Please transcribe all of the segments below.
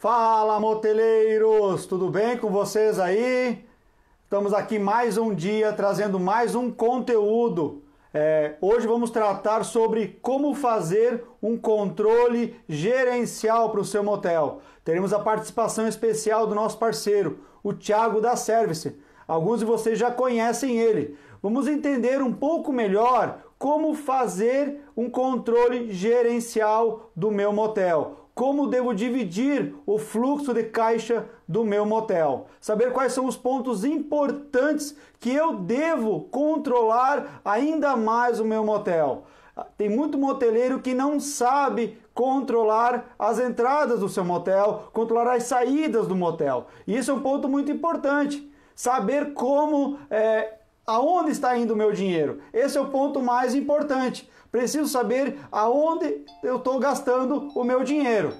Fala moteleiros, tudo bem com vocês aí? Estamos aqui mais um dia trazendo mais um conteúdo. É, hoje vamos tratar sobre como fazer um controle gerencial para o seu motel. Teremos a participação especial do nosso parceiro, o Thiago da Service. Alguns de vocês já conhecem ele. Vamos entender um pouco melhor como fazer um controle gerencial do meu motel como devo dividir o fluxo de caixa do meu motel, saber quais são os pontos importantes que eu devo controlar ainda mais o meu motel. Tem muito moteleiro que não sabe controlar as entradas do seu motel, controlar as saídas do motel. E isso é um ponto muito importante. Saber como é, aonde está indo o meu dinheiro. Esse é o ponto mais importante. Preciso saber aonde eu estou gastando o meu dinheiro.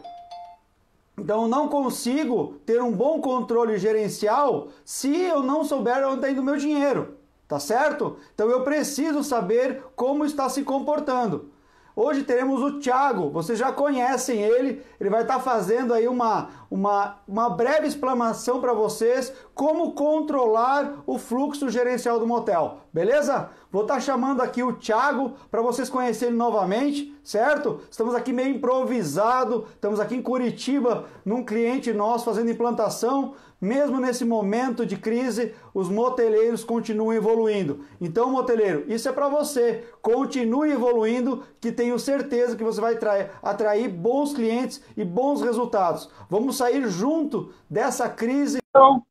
Então não consigo ter um bom controle gerencial se eu não souber onde está indo o meu dinheiro, tá certo? Então eu preciso saber como está se comportando. Hoje teremos o Thiago, vocês já conhecem ele, ele vai estar tá fazendo aí uma, uma, uma breve explanação para vocês como controlar o fluxo gerencial do motel, beleza? Vou estar tá chamando aqui o Thiago para vocês conhecerem novamente, certo? Estamos aqui meio improvisado, estamos aqui em Curitiba, num cliente nosso fazendo implantação. Mesmo nesse momento de crise, os moteleiros continuam evoluindo. Então, moteleiro, isso é para você. Continue evoluindo, que tenho certeza que você vai atrair, atrair bons clientes e bons resultados. Vamos sair junto dessa crise. Então...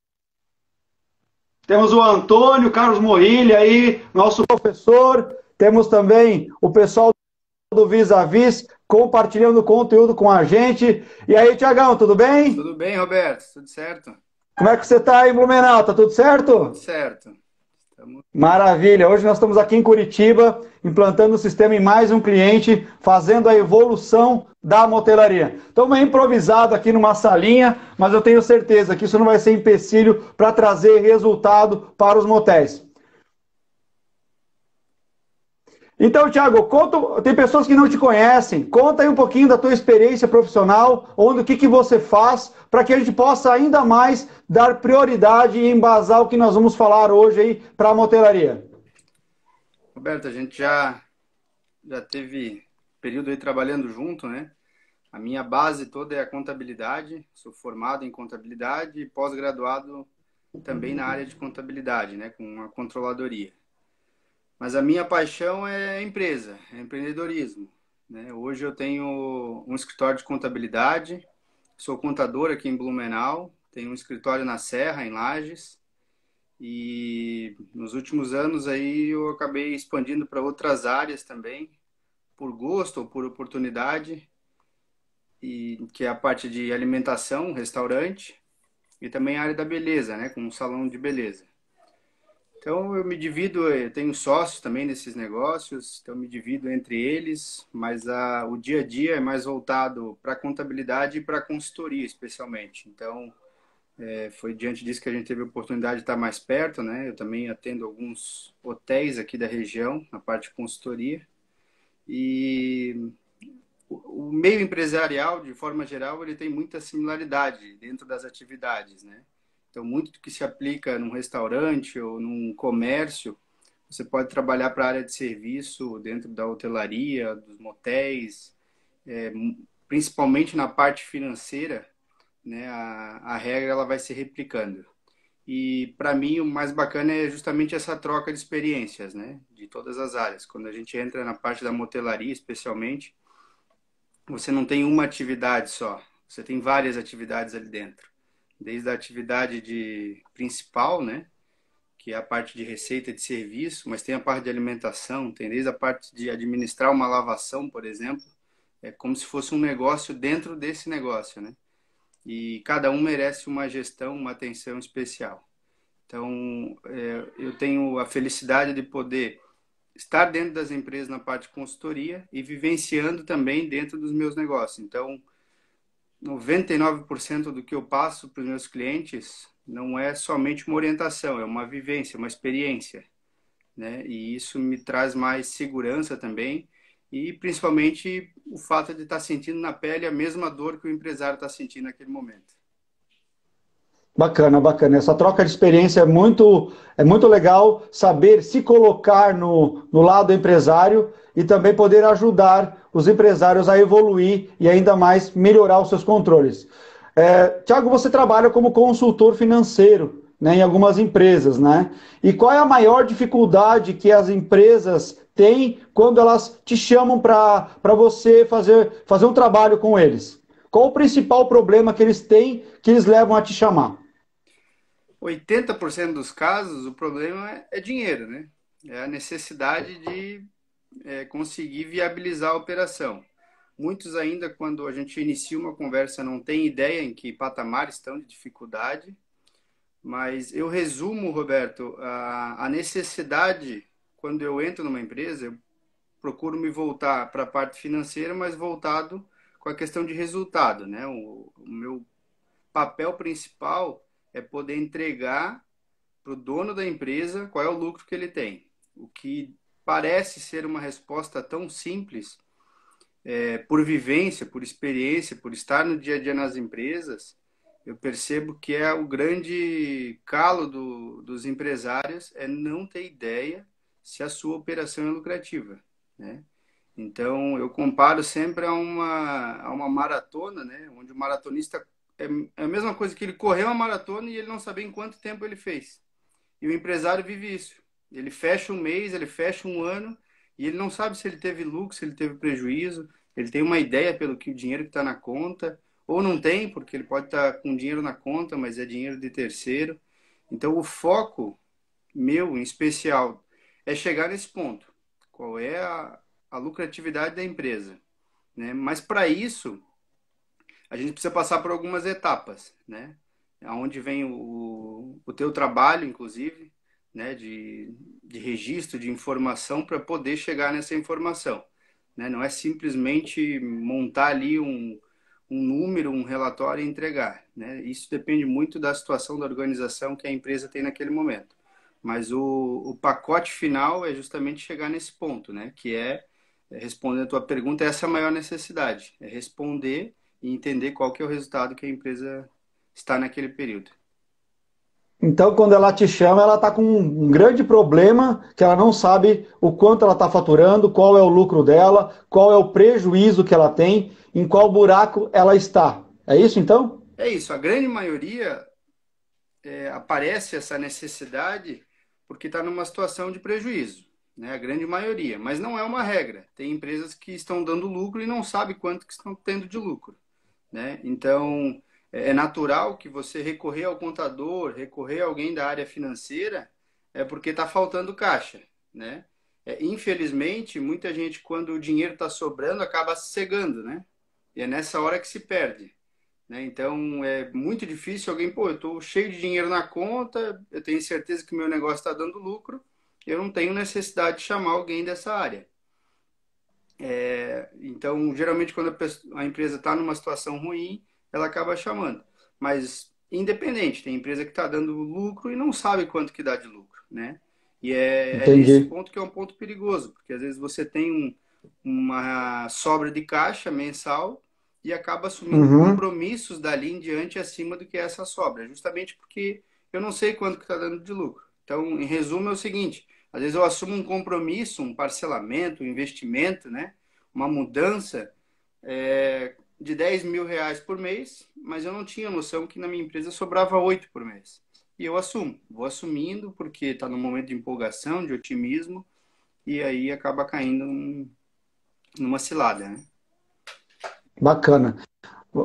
Temos o Antônio Carlos Morrilha aí, nosso professor. Temos também o pessoal do Vis a Vis compartilhando conteúdo com a gente. E aí, Tiagão, tudo bem? Tudo bem, Roberto, tudo certo. Como é que você está aí, Blumenau? Tá tudo certo? Tudo certo. Maravilha! Hoje nós estamos aqui em Curitiba, implantando o sistema em mais um cliente, fazendo a evolução da motelaria. Estamos improvisado aqui numa salinha, mas eu tenho certeza que isso não vai ser empecilho para trazer resultado para os motéis. Então, Thiago, conta, tem pessoas que não te conhecem. Conta aí um pouquinho da tua experiência profissional, onde o que, que você faz, para que a gente possa ainda mais dar prioridade e embasar o que nós vamos falar hoje aí para a motelaria. Roberto, a gente já já teve período aí trabalhando junto, né? A minha base toda é a contabilidade. Sou formado em contabilidade e pós-graduado também na área de contabilidade, né? Com a controladoria. Mas a minha paixão é empresa, é empreendedorismo. Né? Hoje eu tenho um escritório de contabilidade, sou contador aqui em Blumenau, tenho um escritório na Serra, em Lages, e nos últimos anos aí eu acabei expandindo para outras áreas também, por gosto ou por oportunidade, e que é a parte de alimentação, restaurante, e também a área da beleza, né, com um salão de beleza. Então eu me divido, eh, eu tenho sócios também nesses negócios, então eu me divido entre eles, mas a, o dia a dia é mais voltado para contabilidade e para consultoria, especialmente. Então é, foi diante disso que a gente teve a oportunidade de estar mais perto, né? Eu também atendo alguns hotéis aqui da região na parte de consultoria e o meio empresarial, de forma geral, ele tem muita similaridade dentro das atividades, né? Então, muito do que se aplica num restaurante ou num comércio, você pode trabalhar para a área de serviço, dentro da hotelaria, dos motéis, é, principalmente na parte financeira, né, a, a regra ela vai se replicando. E para mim o mais bacana é justamente essa troca de experiências, né, de todas as áreas. Quando a gente entra na parte da motelaria, especialmente, você não tem uma atividade só, você tem várias atividades ali dentro desde a atividade de principal, né, que é a parte de receita de serviço, mas tem a parte de alimentação, tem desde a parte de administrar uma lavação, por exemplo, é como se fosse um negócio dentro desse negócio, né? E cada um merece uma gestão, uma atenção especial. Então, é, eu tenho a felicidade de poder estar dentro das empresas na parte de consultoria e vivenciando também dentro dos meus negócios. Então, 99% do que eu passo para os meus clientes não é somente uma orientação, é uma vivência, uma experiência. Né? E isso me traz mais segurança também e principalmente o fato de estar sentindo na pele a mesma dor que o empresário está sentindo naquele momento. Bacana, bacana. Essa troca de experiência é muito, é muito legal saber se colocar no, no lado empresário e também poder ajudar os empresários a evoluir e ainda mais melhorar os seus controles. É, Tiago, você trabalha como consultor financeiro né, em algumas empresas, né? E qual é a maior dificuldade que as empresas têm quando elas te chamam para você fazer, fazer um trabalho com eles? Qual o principal problema que eles têm que eles levam a te chamar? 80% dos casos, o problema é, é dinheiro, né? É a necessidade de é, conseguir viabilizar a operação. Muitos ainda, quando a gente inicia uma conversa, não tem ideia em que patamares estão de dificuldade, mas eu resumo, Roberto, a, a necessidade, quando eu entro numa empresa, eu procuro me voltar para a parte financeira, mas voltado com a questão de resultado, né? O, o meu papel principal é poder entregar para o dono da empresa qual é o lucro que ele tem, o que parece ser uma resposta tão simples, é, por vivência, por experiência, por estar no dia a dia nas empresas, eu percebo que é o grande calo do, dos empresários é não ter ideia se a sua operação é lucrativa, né? Então, eu comparo sempre a uma, a uma maratona, né? Onde o maratonista é, é a mesma coisa que ele correu a maratona e ele não sabia em quanto tempo ele fez. E o empresário vive isso. Ele fecha um mês, ele fecha um ano e ele não sabe se ele teve lucro, se ele teve prejuízo. Ele tem uma ideia pelo que o dinheiro que está na conta ou não tem, porque ele pode estar tá com dinheiro na conta, mas é dinheiro de terceiro. Então o foco meu, em especial, é chegar nesse ponto. Qual é a, a lucratividade da empresa? Né? Mas para isso a gente precisa passar por algumas etapas, né? Aonde vem o, o teu trabalho, inclusive, né, de, de registro, de informação para poder chegar nessa informação. Né? Não é simplesmente montar ali um, um número, um relatório e entregar. Né? Isso depende muito da situação da organização que a empresa tem naquele momento. Mas o, o pacote final é justamente chegar nesse ponto, né? que é, respondendo a tua pergunta, essa é a maior necessidade, é responder e entender qual que é o resultado que a empresa está naquele período. Então, quando ela te chama, ela está com um grande problema que ela não sabe o quanto ela está faturando, qual é o lucro dela, qual é o prejuízo que ela tem, em qual buraco ela está. É isso, então? É isso. A grande maioria é, aparece essa necessidade porque está numa situação de prejuízo, né? A grande maioria. Mas não é uma regra. Tem empresas que estão dando lucro e não sabe quanto que estão tendo de lucro, né? Então é, é natural que você recorrer ao contador, recorrer a alguém da área financeira, é porque está faltando caixa, né? É, infelizmente, muita gente, quando o dinheiro está sobrando, acaba se cegando, né? E é nessa hora que se perde. Né? Então, é muito difícil alguém, pô, eu estou cheio de dinheiro na conta, eu tenho certeza que o meu negócio está dando lucro, eu não tenho necessidade de chamar alguém dessa área. É, então, geralmente, quando a, pessoa, a empresa está numa situação ruim, ela acaba chamando. Mas independente, tem empresa que está dando lucro e não sabe quanto que dá de lucro, né? E é, é, esse ponto que é um ponto perigoso, porque às vezes você tem um, uma sobra de caixa mensal e acaba assumindo uhum. compromissos dali em diante acima do que é essa sobra, justamente porque eu não sei quanto que está dando de lucro. Então, em resumo, é o seguinte, às vezes eu assumo um compromisso, um parcelamento, um investimento, né? uma mudança, é, de 10 mil reais por mês, mas eu não tinha noção que na minha empresa sobrava 8 por mês. E eu assumo, vou assumindo porque está num momento de empolgação, de otimismo, e aí acaba caindo num, numa cilada, né? Bacana.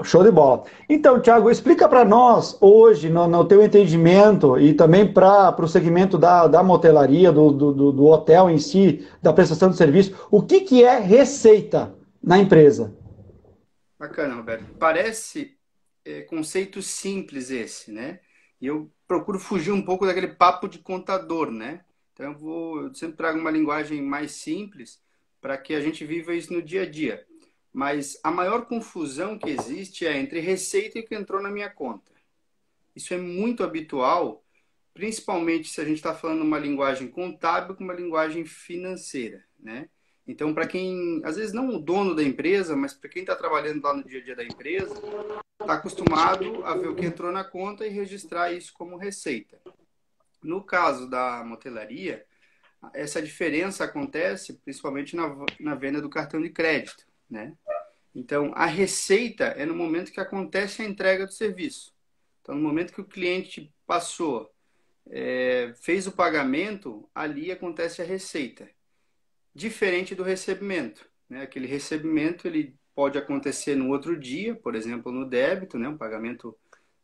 Show de bola. Então, Thiago, explica para nós hoje, no, no, teu entendimento e também para o segmento da, da motelaria, do, do, do hotel em si, da prestação de serviço, o que, que é receita na empresa? Bacana, Roberto. Parece é, conceito simples esse, né? E eu procuro fugir um pouco daquele papo de contador, né? Então eu vou, eu sempre trago uma linguagem mais simples para que a gente viva isso no dia a dia. Mas a maior confusão que existe é entre receita e o que entrou na minha conta. Isso é muito habitual, principalmente se a gente está falando uma linguagem contábil com uma linguagem financeira, né? Então, para quem, às vezes não o dono da empresa, mas para quem está trabalhando lá no dia a dia da empresa, está acostumado a ver o que entrou na conta e registrar isso como receita. No caso da motelaria, essa diferença acontece principalmente na, na venda do cartão de crédito, né? Então, a receita é no momento que acontece a entrega do serviço. Então, no momento que o cliente passou, é, fez o pagamento, ali acontece a receita diferente do recebimento. Né? Aquele recebimento ele pode acontecer no outro dia, por exemplo, no débito, né? um pagamento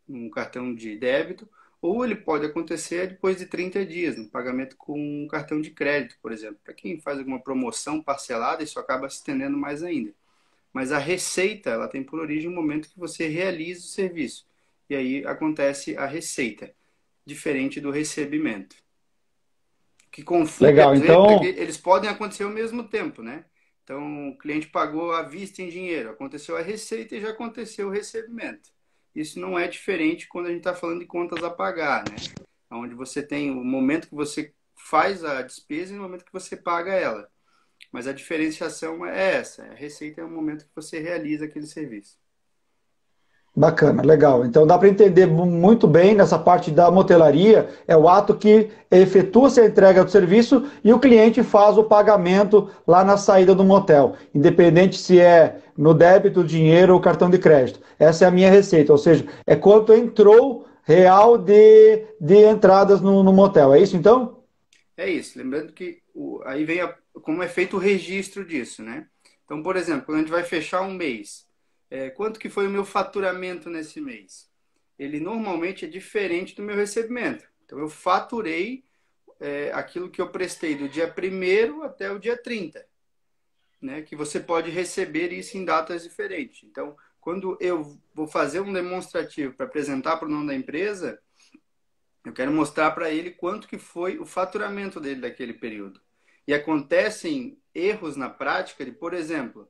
num cartão de débito, ou ele pode acontecer depois de 30 dias, um pagamento com um cartão de crédito, por exemplo. Para quem faz alguma promoção parcelada, isso acaba se estendendo mais ainda. Mas a receita, ela tem por origem o momento que você realiza o serviço. E aí acontece a receita, diferente do recebimento que confundem. Legal, né? então... Eles podem acontecer ao mesmo tempo, né? Então, o cliente pagou à vista em dinheiro, aconteceu a receita e já aconteceu o recebimento. Isso não é diferente quando a gente está falando de contas a pagar, né? Onde você tem o momento que você faz a despesa e o momento que você paga ela. Mas a diferenciação é essa: a receita é o momento que você realiza aquele serviço. Bacana, legal. Então dá para entender muito bem nessa parte da motelaria, é o ato que efetua-se a entrega do serviço e o cliente faz o pagamento lá na saída do motel, independente se é no débito, dinheiro ou cartão de crédito. Essa é a minha receita, ou seja, é quanto entrou real de, de entradas no, no motel. É isso então? É isso. Lembrando que o, aí vem a, como é feito o registro disso, né? Então, por exemplo, quando a gente vai fechar um mês é, quanto que foi o meu faturamento nesse mês? Ele normalmente é diferente do meu recebimento. Então, eu faturei é, aquilo que eu prestei do dia 1 até o dia 30, né? que você pode receber isso em datas diferentes. Então, quando eu vou fazer um demonstrativo para apresentar para o nome da empresa, eu quero mostrar para ele quanto que foi o faturamento dele daquele período. E acontecem erros na prática de, por exemplo,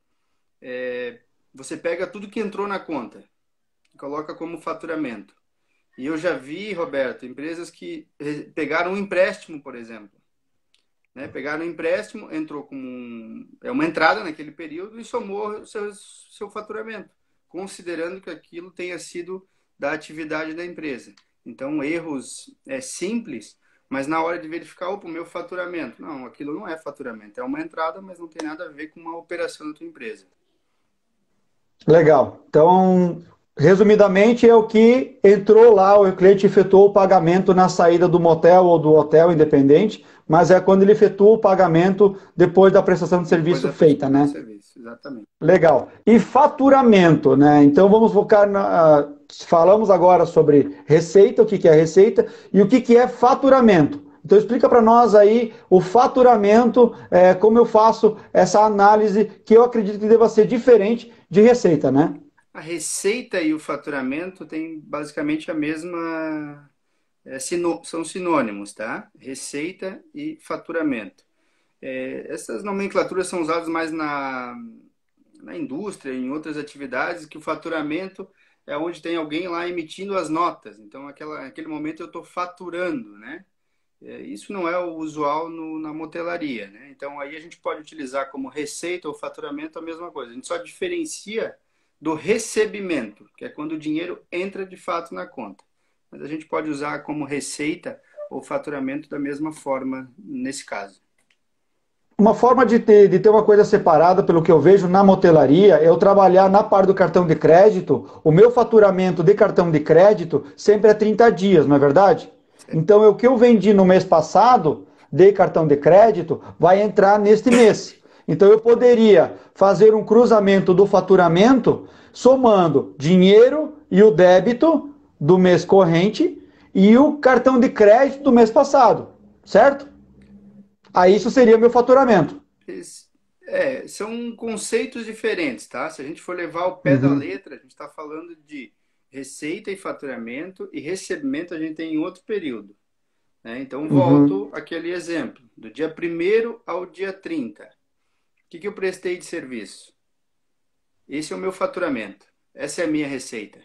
é, você pega tudo que entrou na conta e coloca como faturamento. E eu já vi, Roberto, empresas que pegaram um empréstimo, por exemplo. Né? Pegaram um empréstimo, entrou como um, é uma entrada naquele período e somou seu, seu faturamento, considerando que aquilo tenha sido da atividade da empresa. Então, erros é simples, mas na hora de verificar, opa, o meu faturamento. Não, aquilo não é faturamento, é uma entrada, mas não tem nada a ver com uma operação da tua empresa. Legal. Então, resumidamente, é o que entrou lá, o cliente efetuou o pagamento na saída do motel ou do hotel independente, mas é quando ele efetua o pagamento depois da prestação de serviço feita, né? Serviço, exatamente. Legal. E faturamento, né? Então vamos focar na. Ah, falamos agora sobre receita, o que, é receita e o que é faturamento. Então explica para nós aí o faturamento, é, como eu faço essa análise que eu acredito que deva ser diferente de receita, né? A receita e o faturamento têm basicamente a mesma é, sino, são sinônimos, tá? Receita e faturamento. É, essas nomenclaturas são usadas mais na, na indústria, em outras atividades, que o faturamento é onde tem alguém lá emitindo as notas. Então, aquela, naquele momento eu estou faturando, né? É, isso não é o usual no, na motelaria, né? Então aí a gente pode utilizar como receita ou faturamento a mesma coisa. A gente só diferencia do recebimento, que é quando o dinheiro entra de fato na conta. Mas a gente pode usar como receita ou faturamento da mesma forma nesse caso. Uma forma de ter, de ter uma coisa separada, pelo que eu vejo na motelaria, é eu trabalhar na parte do cartão de crédito. O meu faturamento de cartão de crédito sempre é 30 dias, não é verdade? Então, o que eu vendi no mês passado, dei cartão de crédito, vai entrar neste mês. Então, eu poderia fazer um cruzamento do faturamento, somando dinheiro e o débito do mês corrente e o cartão de crédito do mês passado, certo? Aí isso seria meu faturamento. É, são conceitos diferentes, tá? Se a gente for levar o pé uhum. da letra, a gente está falando de receita e faturamento, e recebimento a gente tem em outro período. Né? Então, uhum. volto aquele exemplo, do dia 1 ao dia 30. O que, que eu prestei de serviço? Esse é o meu faturamento, essa é a minha receita.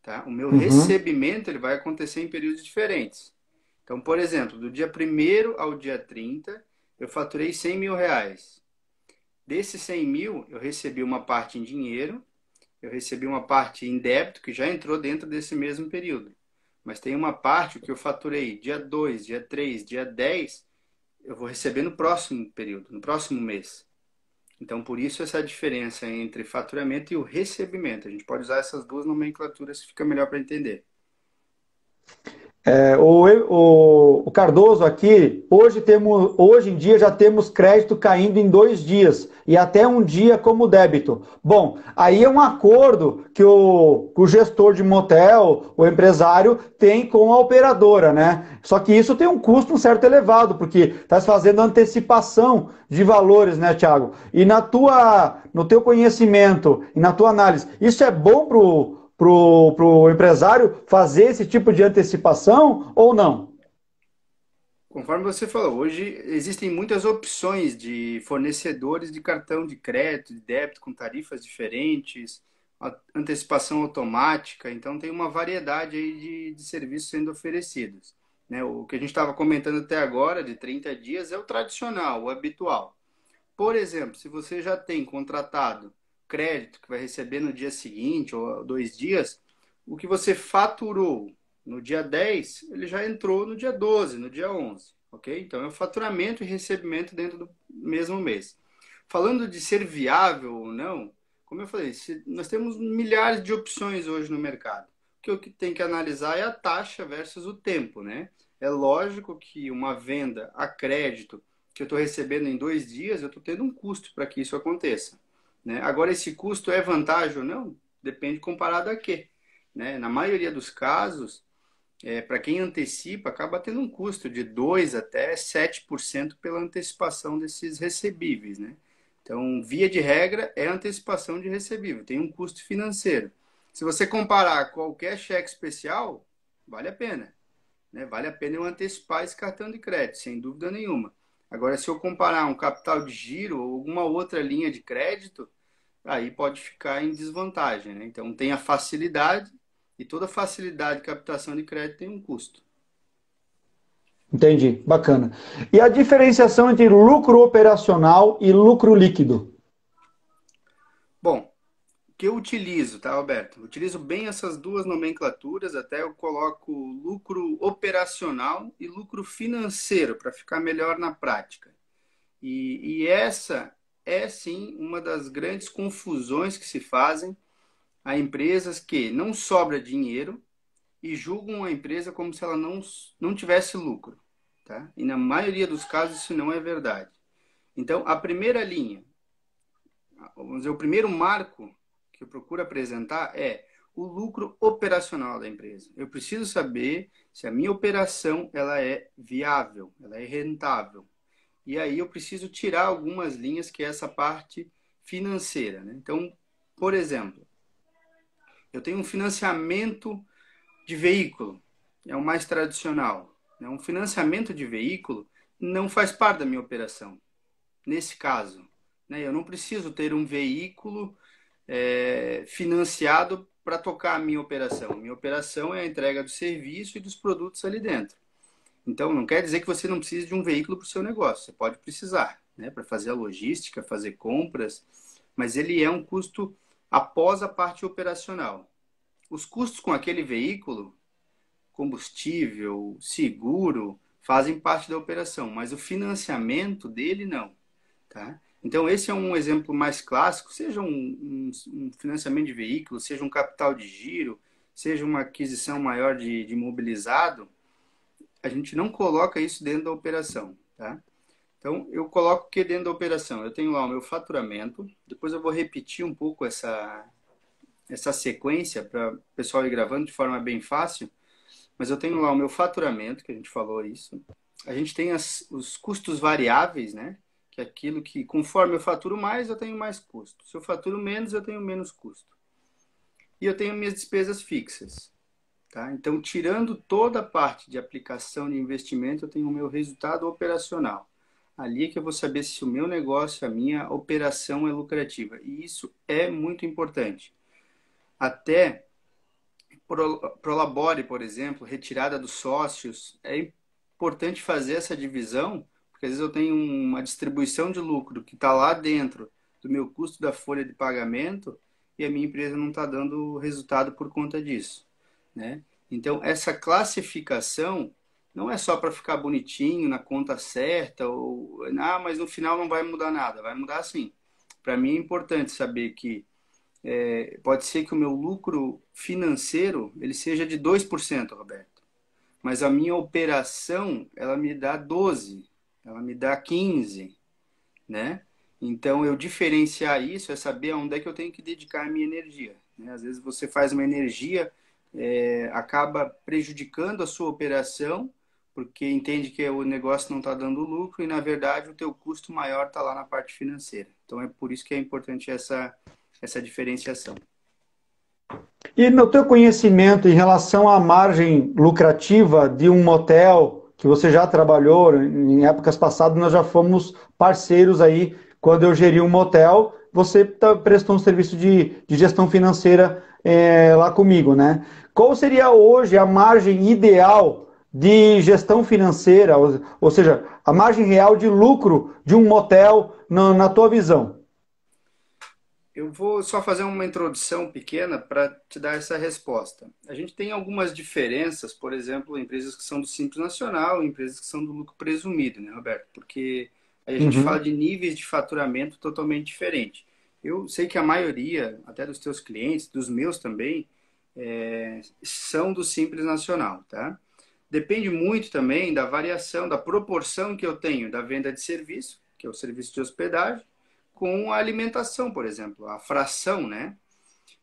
Tá? O meu uhum. recebimento ele vai acontecer em períodos diferentes. Então, por exemplo, do dia 1 ao dia 30, eu faturei 100 mil reais. Desses 100 mil, eu recebi uma parte em dinheiro eu recebi uma parte em débito que já entrou dentro desse mesmo período. Mas tem uma parte que eu faturei dia 2, dia 3, dia 10, eu vou receber no próximo período, no próximo mês. Então, por isso essa diferença entre faturamento e o recebimento. A gente pode usar essas duas nomenclaturas, fica melhor para entender. É, o, o, o, Cardoso aqui, hoje, temos, hoje em dia já temos crédito caindo em dois dias e até um dia como débito. Bom, aí é um acordo que o, o gestor de motel, o empresário, tem com a operadora, né? Só que isso tem um custo um certo elevado, porque está fazendo antecipação de valores, né, Tiago? E na tua, no teu conhecimento e na tua análise, isso é bom para o para o empresário fazer esse tipo de antecipação ou não? Conforme você falou, hoje existem muitas opções de fornecedores de cartão de crédito, de débito com tarifas diferentes, antecipação automática, então tem uma variedade aí de, de serviços sendo oferecidos. Né? O que a gente estava comentando até agora, de 30 dias, é o tradicional, o habitual. Por exemplo, se você já tem contratado crédito que vai receber no dia seguinte ou dois dias, o que você faturou no dia 10, ele já entrou no dia 12, no dia 11, ok? Então é o faturamento e recebimento dentro do mesmo mês. Falando de ser viável ou não, como eu falei, nós temos milhares de opções hoje no mercado. O que eu tenho que analisar é a taxa versus o tempo, né? É lógico que uma venda a crédito que eu estou recebendo em dois dias, eu estou tendo um custo para que isso aconteça. Né? Agora, esse custo é vantagem ou não? Depende comparado a quê? Né? Na maioria dos casos, é, para quem antecipa, acaba tendo um custo de 2% até 7% pela antecipação desses recebíveis. Né? Então, via de regra, é antecipação de recebível, tem um custo financeiro. Se você comparar qualquer cheque especial, vale a pena. Né? Vale a pena eu antecipar esse cartão de crédito, sem dúvida nenhuma. Agora, se eu comparar um capital de giro ou alguma outra linha de crédito, aí pode ficar em desvantagem. Né? Então, tem a facilidade, e toda facilidade de captação de crédito tem um custo. Entendi, bacana. E a diferenciação entre lucro operacional e lucro líquido? que eu utilizo, tá, Alberto? utilizo bem essas duas nomenclaturas, até eu coloco lucro operacional e lucro financeiro para ficar melhor na prática. E, e, essa é sim uma das grandes confusões que se fazem a empresas que não sobra dinheiro e julgam a empresa como se ela não, não tivesse lucro. Tá? E na maioria dos casos isso não é verdade. Então, a primeira linha, vamos dizer, o primeiro marco que eu procuro apresentar é o lucro operacional da empresa. Eu preciso saber se a minha operação ela é viável, ela é rentável. E aí eu preciso tirar algumas linhas que é essa parte financeira. Né? Então, por exemplo, eu tenho um financiamento de veículo, é o mais tradicional. Né? Um financiamento de veículo não faz parte da minha operação. Nesse caso, né? eu não preciso ter um veículo é, financiado para tocar a minha operação. Minha operação é a entrega do serviço e dos produtos ali dentro. Então, não quer dizer que você não precise de um veículo para o seu negócio. Você pode precisar, né? Para fazer a logística, fazer compras, mas ele é um custo após a parte operacional. Os custos com aquele veículo, combustível, seguro, fazem parte da operação, mas o financiamento dele não, tá? Então, esse é um exemplo mais clássico, seja um, um, um financiamento de veículo, seja um capital de giro, seja uma aquisição maior de, de mobilizado, a gente não coloca isso dentro da operação, tá? Então, eu coloco o que dentro da operação? Eu tenho lá o meu faturamento, depois eu vou repetir um pouco essa, essa sequência para o pessoal ir gravando de forma bem fácil, mas eu tenho lá o meu faturamento, que a gente falou isso, a gente tem as, os custos variáveis, né? que é aquilo que, conforme eu faturo mais, eu tenho mais custo. Se eu faturo menos, eu tenho menos custo. E eu tenho minhas despesas fixas. Tá? Então, tirando toda a parte de aplicação de investimento, eu tenho o meu resultado operacional. Ali é que eu vou saber se o meu negócio, a minha operação é lucrativa. E isso é muito importante. Até Prolabore, por exemplo, retirada dos sócios, é importante fazer essa divisão porque às vezes eu tenho uma distribuição de lucro que está lá dentro do meu custo da folha de pagamento e a minha empresa não está dando resultado por conta disso, né? Então, essa classificação não é só para ficar bonitinho na conta certa ou ah, mas no final não vai mudar nada, vai mudar sim. Para mim é importante saber que é, pode ser que o meu lucro financeiro ele seja de 2%, Roberto, mas a minha operação ela me dá 12, ela me dá 15, né? Então, eu diferenciar isso é saber aonde é que eu tenho que dedicar a minha energia. Né? Às vezes você faz uma energia, é, acaba prejudicando a sua operação, porque entende que o negócio não está dando lucro e, na verdade, o teu custo maior está lá na parte financeira. Então, é por isso que é importante essa, essa diferenciação. E no teu conhecimento em relação à margem lucrativa de um motel que você já trabalhou, né, em épocas passadas nós já fomos parceiros aí, quando eu geri um motel, você tá, prestou um serviço de, de gestão financeira é, lá comigo, né? Qual seria hoje a margem ideal de gestão financeira, ou, ou seja, a margem real de lucro de um motel na, na tua visão? Eu vou só fazer uma introdução pequena para te dar essa resposta. A gente tem algumas diferenças, por exemplo, empresas que são do Simples Nacional, empresas que são do lucro presumido, né, Roberto? Porque a gente uhum. fala de níveis de faturamento totalmente diferentes. Eu sei que a maioria, até dos teus clientes, dos meus também, é, são do Simples Nacional, tá? Depende muito também da variação, da proporção que eu tenho da venda de serviço, que é o serviço de hospedagem, com a alimentação, por exemplo, a fração, né?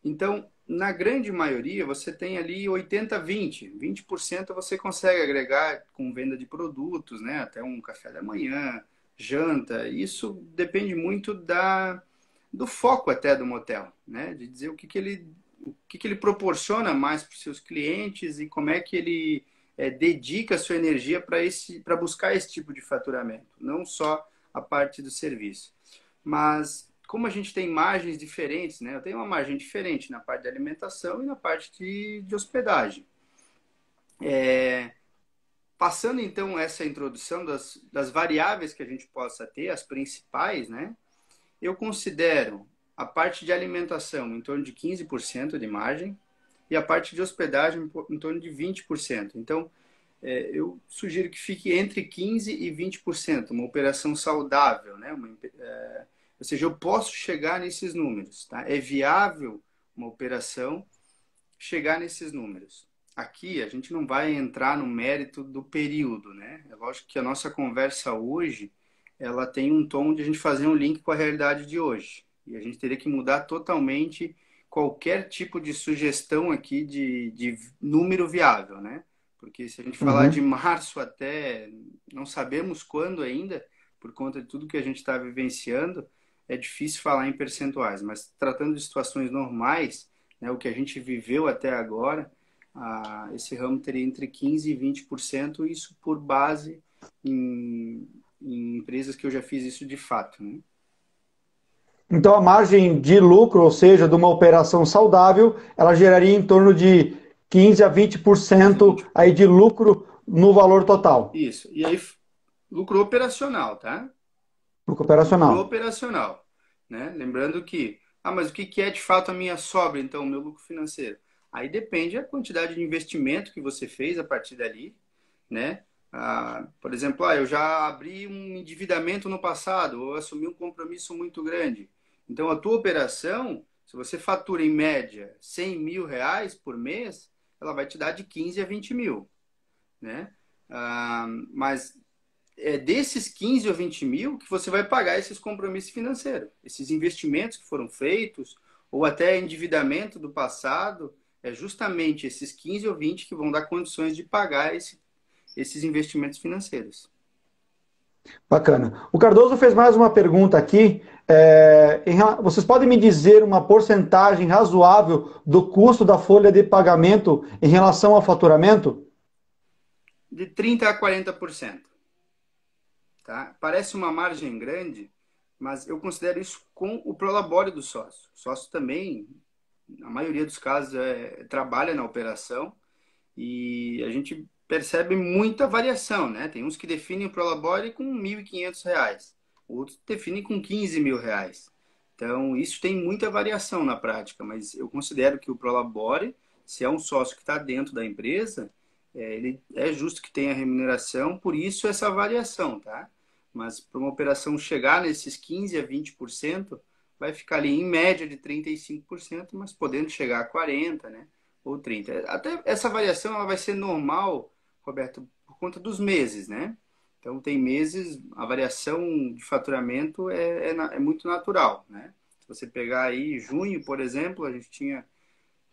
Então, na grande maioria, você tem ali 80-20. 20%, você consegue agregar com venda de produtos, né? Até um café da manhã, janta. Isso depende muito da, do foco até do motel, né? De dizer o que, que ele o que, que ele proporciona mais para os seus clientes e como é que ele é, dedica a sua energia para esse para buscar esse tipo de faturamento, não só a parte do serviço. Mas como a gente tem margens diferentes, né? Eu tenho uma margem diferente na parte de alimentação e na parte de, de hospedagem. É, passando então essa introdução das, das variáveis que a gente possa ter, as principais, né? Eu considero a parte de alimentação em torno de 15% de margem e a parte de hospedagem em torno de 20%. Então, é, eu sugiro que fique entre 15% e 20%, uma operação saudável, né? Uma, é, ou seja, eu posso chegar nesses números, tá? É viável uma operação chegar nesses números. Aqui a gente não vai entrar no mérito do período, né? É lógico que a nossa conversa hoje ela tem um tom de a gente fazer um link com a realidade de hoje. E a gente teria que mudar totalmente qualquer tipo de sugestão aqui de, de número viável, né? Porque se a gente uhum. falar de março até não sabemos quando ainda, por conta de tudo que a gente está vivenciando, é difícil falar em percentuais. Mas tratando de situações normais, né, o que a gente viveu até agora, a esse ramo teria entre 15% e 20%, isso por base em, em, empresas que eu já fiz isso de fato. Né? Então, a margem de lucro, ou seja, de uma operação saudável, ela geraria em torno de 15 a 20% aí de lucro no valor total. Isso. E aí, lucro operacional, tá? Lucro operacional. Lucro operacional. Né? Lembrando que, ah, mas o que é de fato a minha sobra, então, o meu lucro financeiro? Aí depende a quantidade de investimento que você fez a partir dali, né? Ah, por exemplo, ah, eu já abri um endividamento no passado ou assumi um compromisso muito grande. Então, a tua operação, se você fatura em média 100 mil reais por mês, ela vai te dar de 15 a 20 mil, né? Ah, mas é desses 15 ou 20 mil que você vai pagar esses compromissos financeiros, esses investimentos que foram feitos, ou até endividamento do passado, é justamente esses 15 ou 20 que vão dar condições de pagar esse, esses investimentos financeiros. Bacana. O Cardoso fez mais uma pergunta aqui. É, em, vocês podem me dizer uma porcentagem razoável do custo da folha de pagamento em relação ao faturamento? De 30% a 40%. Tá? Parece uma margem grande, mas eu considero isso com o prolabório do sócio. O sócio também, na maioria dos casos, é, trabalha na operação e a gente percebe muita variação, né? Tem uns que definem o Prolabore com R$ 1.500, outros definem com R$ 15 mil. Reais. Então, isso tem muita variação na prática, mas eu considero que o Prolabore, se é um sócio que está dentro da empresa, é, ele é justo que tenha remuneração, por isso essa variação, tá? Mas para uma operação chegar nesses 15% a 20%, vai ficar ali em média de 35%, mas podendo chegar a 40%, né? Ou 30%. Até essa variação ela vai ser normal Roberto, por conta dos meses, né? Então, tem meses, a variação de faturamento é, é, é muito natural, né? Se você pegar aí junho, por exemplo, a gente tinha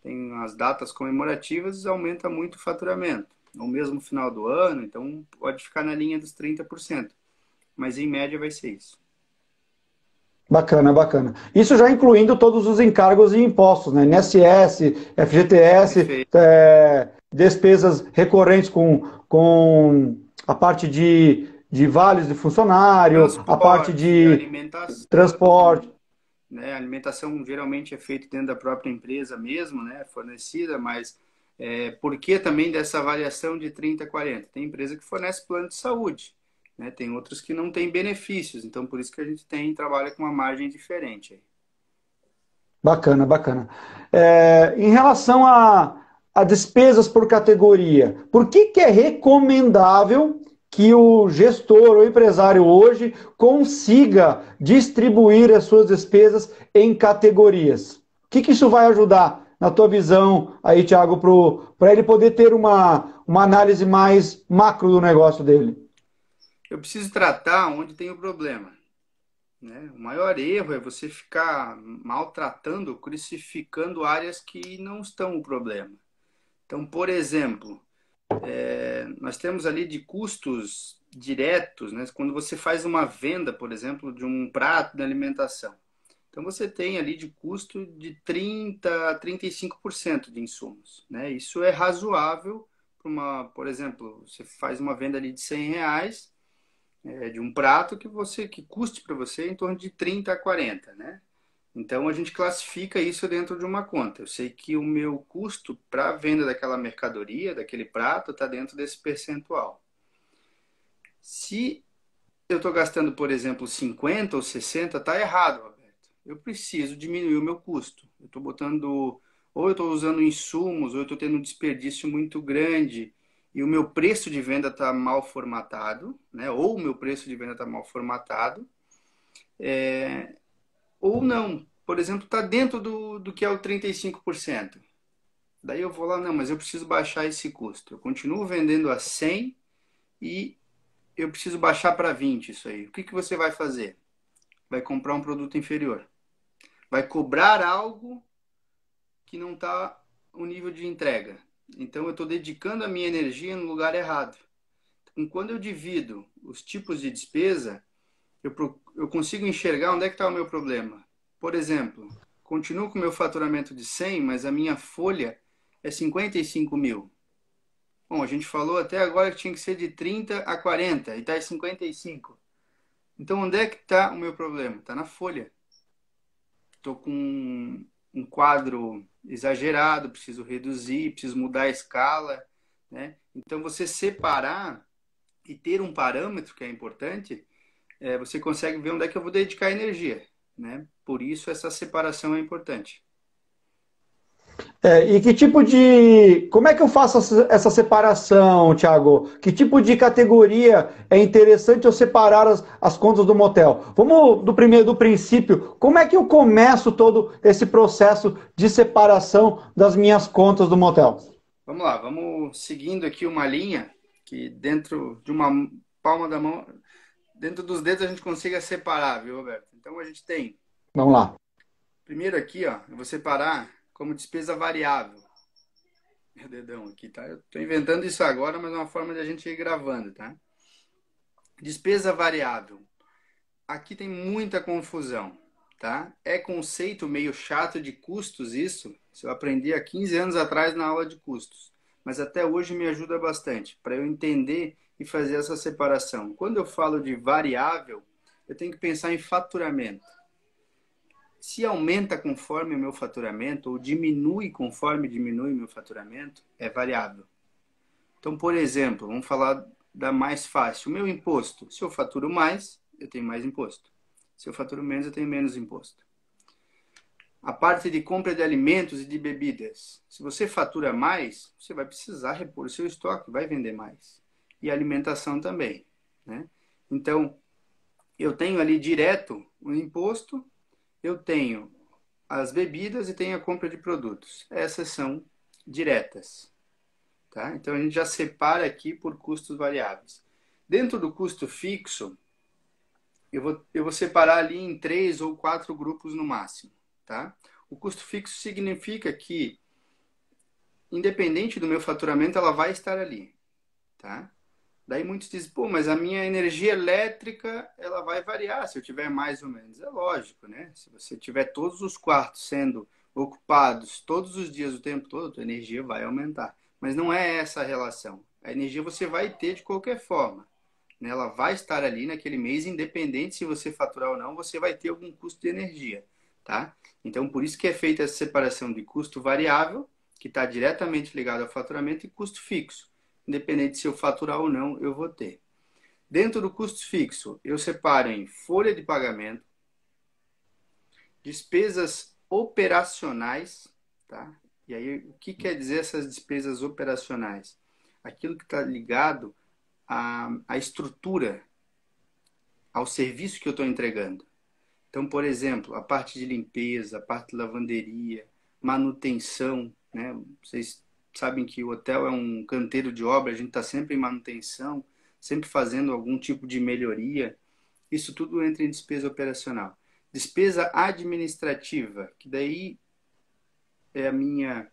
tem as datas comemorativas, aumenta muito o faturamento. Ou mesmo final do ano, então pode ficar na linha dos 30%. Mas em média vai ser isso. Bacana, bacana. Isso já incluindo todos os encargos e impostos, né? INSS, FGTS, é, despesas recorrentes com, com a parte de, de vales de funcionário, a parte de alimentação, transporte. Né? A alimentação geralmente é feita dentro da própria empresa mesmo, né? fornecida, mas é, por que também dessa variação de 30 a 40? Tem empresa que fornece plano de saúde, né? tem outros que não tem benefícios, então por isso que a gente tem trabalha com uma margem diferente. Bacana, bacana. É, em relação a as despesas por categoria. Por que, que é recomendável que o gestor ou empresário hoje consiga distribuir as suas despesas em categorias? O que, que isso vai ajudar na tua visão aí, Thiago, para ele poder ter uma, uma análise mais macro do negócio dele? Eu preciso tratar onde tem o problema. Né? O maior erro é você ficar maltratando, crucificando áreas que não estão o problema. Então, por exemplo, é, nós temos ali de custos diretos, né? quando você faz uma venda, por exemplo, de um prato de alimentação. Então, você tem ali de custo de 30% a 35% de insumos. Né? Isso é razoável para uma, por exemplo, você faz uma venda ali de 100 reais, é, de um prato que você que custe para você em torno de 30 a 40, né? Então a gente classifica isso dentro de uma conta. Eu sei que o meu custo para a venda daquela mercadoria, daquele prato, está dentro desse percentual. Se eu estou gastando, por exemplo, 50 ou 60, está errado, Roberto. Eu preciso diminuir o meu custo. Eu estou botando, ou eu estou usando insumos, ou eu estou tendo um desperdício muito grande e o meu preço de venda está mal formatado, né? ou o meu preço de venda está mal formatado. É, ou não. Por exemplo, está dentro do, do que é o 35%. Daí eu vou lá, não, mas eu preciso baixar esse custo. Eu continuo vendendo a 100 e eu preciso baixar para 20 isso aí. O que, que você vai fazer? Vai comprar um produto inferior. Vai cobrar algo que não está o nível de entrega. Então eu estou dedicando a minha energia no lugar errado. Então, quando eu divido os tipos de despesa, eu procuro eu consigo enxergar onde é que está o meu problema. Por exemplo, continuo com meu faturamento de 100, mas a minha folha é 55 mil. Bom, a gente falou até agora que tinha que ser de 30 a 40 e está em 55. Então, onde é que está o meu problema? Está na folha. Estou com um quadro exagerado, preciso reduzir, preciso mudar a escala. Né? Então, você separar e ter um parâmetro que é importante é, você consegue ver onde é que eu vou dedicar energia, né? Por isso essa separação é importante. É, e que tipo de. Como é que eu faço essa separação, Thiago? Que tipo de categoria é interessante eu separar as, as contas do motel? Vamos do primeiro do princípio. Como é que eu começo todo esse processo de separação das minhas contas do motel? Vamos lá, vamos seguindo aqui uma linha que dentro de uma palma da mão dentro dos dedos a gente consiga separar, viu, Roberto? Então a gente tem. Vamos lá. Primeiro aqui, ó, eu vou separar como despesa variável. Meu dedão aqui, tá? Eu tô inventando isso agora, mas é uma forma de a gente ir gravando, tá? Despesa variável. Aqui tem muita confusão, tá? É conceito meio chato de custos isso. Isso eu aprendi há 15 anos atrás na aula de custos, mas até hoje me ajuda bastante para eu entender e fazer essa separação. Quando eu falo de variável, eu tenho que pensar em faturamento. Se aumenta conforme o meu faturamento ou diminui conforme diminui o meu faturamento, é variável. Então, por exemplo, vamos falar da mais fácil. O meu imposto. Se eu faturo mais, eu tenho mais imposto. Se eu faturo menos, eu tenho menos imposto. A parte de compra de alimentos e de bebidas. Se você fatura mais, você vai precisar repor o seu estoque, vai vender mais e alimentação também. Né? Então, eu tenho ali direto o imposto, eu tenho as bebidas e tenho a compra de produtos. Essas são diretas. Tá? Então, a gente já separa aqui por custos variáveis. Dentro do custo fixo, eu vou, eu vou separar ali em três ou quatro grupos no máximo. Tá? O custo fixo significa que, independente do meu faturamento, ela vai estar ali. Tá? Daí muitos dizem, pô, mas a minha energia elétrica ela vai variar se eu tiver mais ou menos. É lógico, né? Se você tiver todos os quartos sendo ocupados todos os dias, o tempo todo, a tua energia vai aumentar. Mas não é essa a relação. A energia você vai ter de qualquer forma. Né? Ela vai estar ali naquele mês, independente se você faturar ou não, você vai ter algum custo de energia, tá? Então, por isso que é feita essa separação de custo variável, que está diretamente ligado ao faturamento, e custo fixo independente se eu faturar ou não, eu vou ter. Dentro do custo fixo, eu separo em folha de pagamento, despesas operacionais, tá? E aí, o que quer dizer essas despesas operacionais? Aquilo que está ligado à, à estrutura, ao serviço que eu estou entregando. Então, por exemplo, a parte de limpeza, a parte de lavanderia, manutenção, né? Vocês sabem que o hotel é um canteiro de obra, a gente está sempre em manutenção, sempre fazendo algum tipo de melhoria. Isso tudo entra em despesa operacional. Despesa administrativa, que daí é a minha.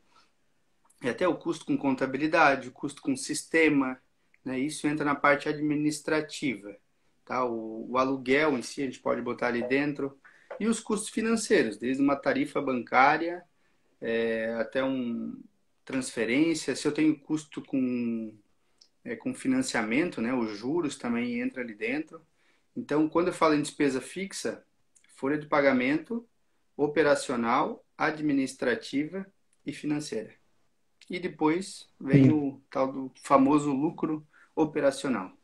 É até o custo com contabilidade, o custo com sistema, né? isso entra na parte administrativa. Tá? O, o aluguel em si a gente pode botar ali dentro. E os custos financeiros, desde uma tarifa bancária é, até um, transferência, se eu tenho custo com, é, com financiamento, né, os juros também entra ali dentro. Então, quando eu falo em despesa fixa, folha de pagamento, operacional, administrativa e financeira. E depois vem o tal do famoso lucro operacional.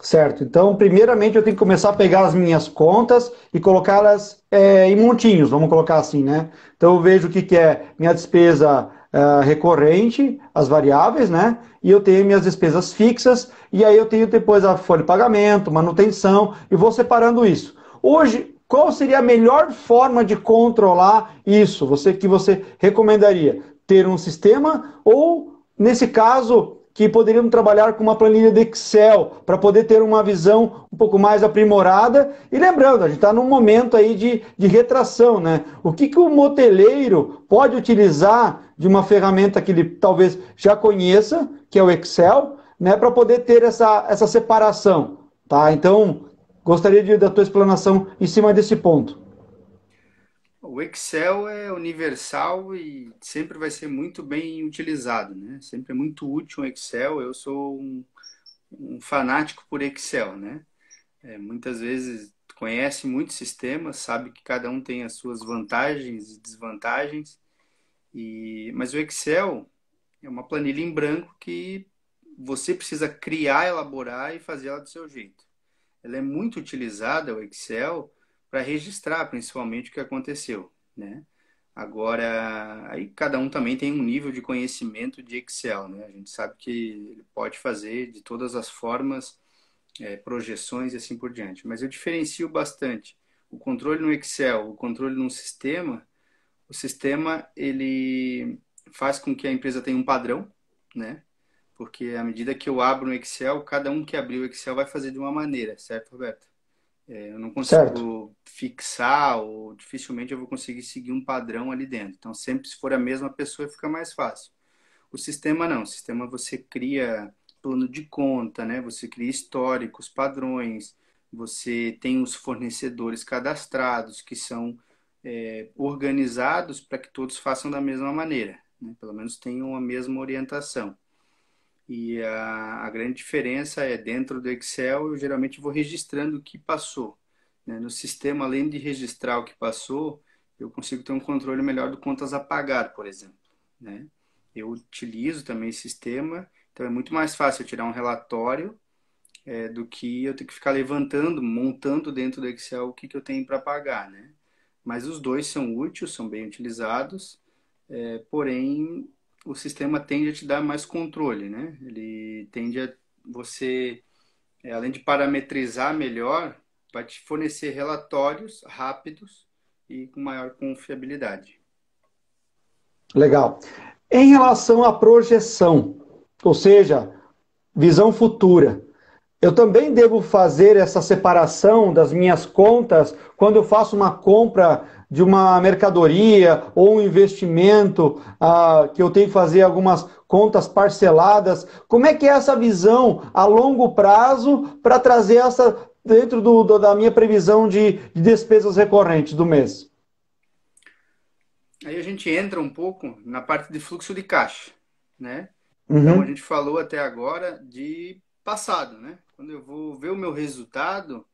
Certo. Então, primeiramente, eu tenho que começar a pegar as minhas contas e colocá-las é, em montinhos, vamos colocar assim, né? Então, eu vejo o que, que é minha despesa eh, recorrente, as variáveis, né? E eu tenho minhas despesas fixas, e aí eu tenho depois a folha de pagamento, manutenção, e vou separando isso. Hoje, qual seria a melhor forma de controlar isso? Você que você recomendaria? Ter um sistema ou, nesse caso, que poderiam trabalhar com uma planilha de Excel para poder ter uma visão um pouco mais aprimorada. E lembrando, a gente está num momento aí de, de retração, né? O que, que o moteleiro pode utilizar de uma ferramenta que ele talvez já conheça, que é o Excel, né? Para poder ter essa, essa separação, tá? Então, gostaria de, da tua explanação em cima desse ponto o Excel é universal e sempre vai ser muito bem utilizado, né? Sempre é muito útil o Excel. Eu sou um, um fanático por Excel, né? É, muitas vezes conhece muitos sistemas, sabe que cada um tem as suas vantagens e desvantagens. E mas o Excel é uma planilha em branco que você precisa criar, elaborar e fazer ela do seu jeito. Ela é muito utilizada o Excel para registrar principalmente o que aconteceu, né? Agora, aí cada um também tem um nível de conhecimento de Excel, né? A gente sabe que ele pode fazer de todas as formas, é, projeções e assim por diante. Mas eu diferencio bastante o controle no Excel, o controle num sistema. O sistema ele faz com que a empresa tenha um padrão, né? Porque à medida que eu abro um Excel, cada um que abriu o Excel vai fazer de uma maneira, certo, Roberto? É, eu não consigo certo. fixar ou dificilmente eu vou conseguir seguir um padrão ali dentro. Então, sempre se for a mesma pessoa, fica mais fácil. O sistema não. O sistema você cria plano de conta, né? Você cria históricos, padrões. Você tem os fornecedores cadastrados que são é, organizados para que todos façam da mesma maneira, né? pelo menos tenham a mesma orientação. E a, a grande diferença é dentro do Excel eu geralmente vou registrando o que passou. Né? No sistema, além de registrar o que passou, eu consigo ter um controle melhor do contas a pagar, por exemplo. Né? Eu utilizo também esse sistema, então é muito mais fácil eu tirar um relatório é, do que eu ter que ficar levantando, montando dentro do Excel o que, que eu tenho para pagar, né? Mas os dois são úteis, são bem utilizados, é, porém o sistema tende a te dar mais controle, né? Ele tende a você, é, além de parametrizar melhor, vai te fornecer relatórios rápidos e com maior confiabilidade. Legal. Em relação à projeção, ou seja, visão futura, eu também devo fazer essa separação das minhas contas quando eu faço uma compra de uma mercadoria ou um investimento ah, que eu tenho que fazer algumas contas parceladas. Como é que é essa visão a longo prazo para trazer essa dentro do, do, da minha previsão de, de despesas recorrentes do mês? Aí a gente entra um pouco na parte de fluxo de caixa, né? Uhum. Então a gente falou até agora de passado, né? Quando eu vou ver o meu resultado,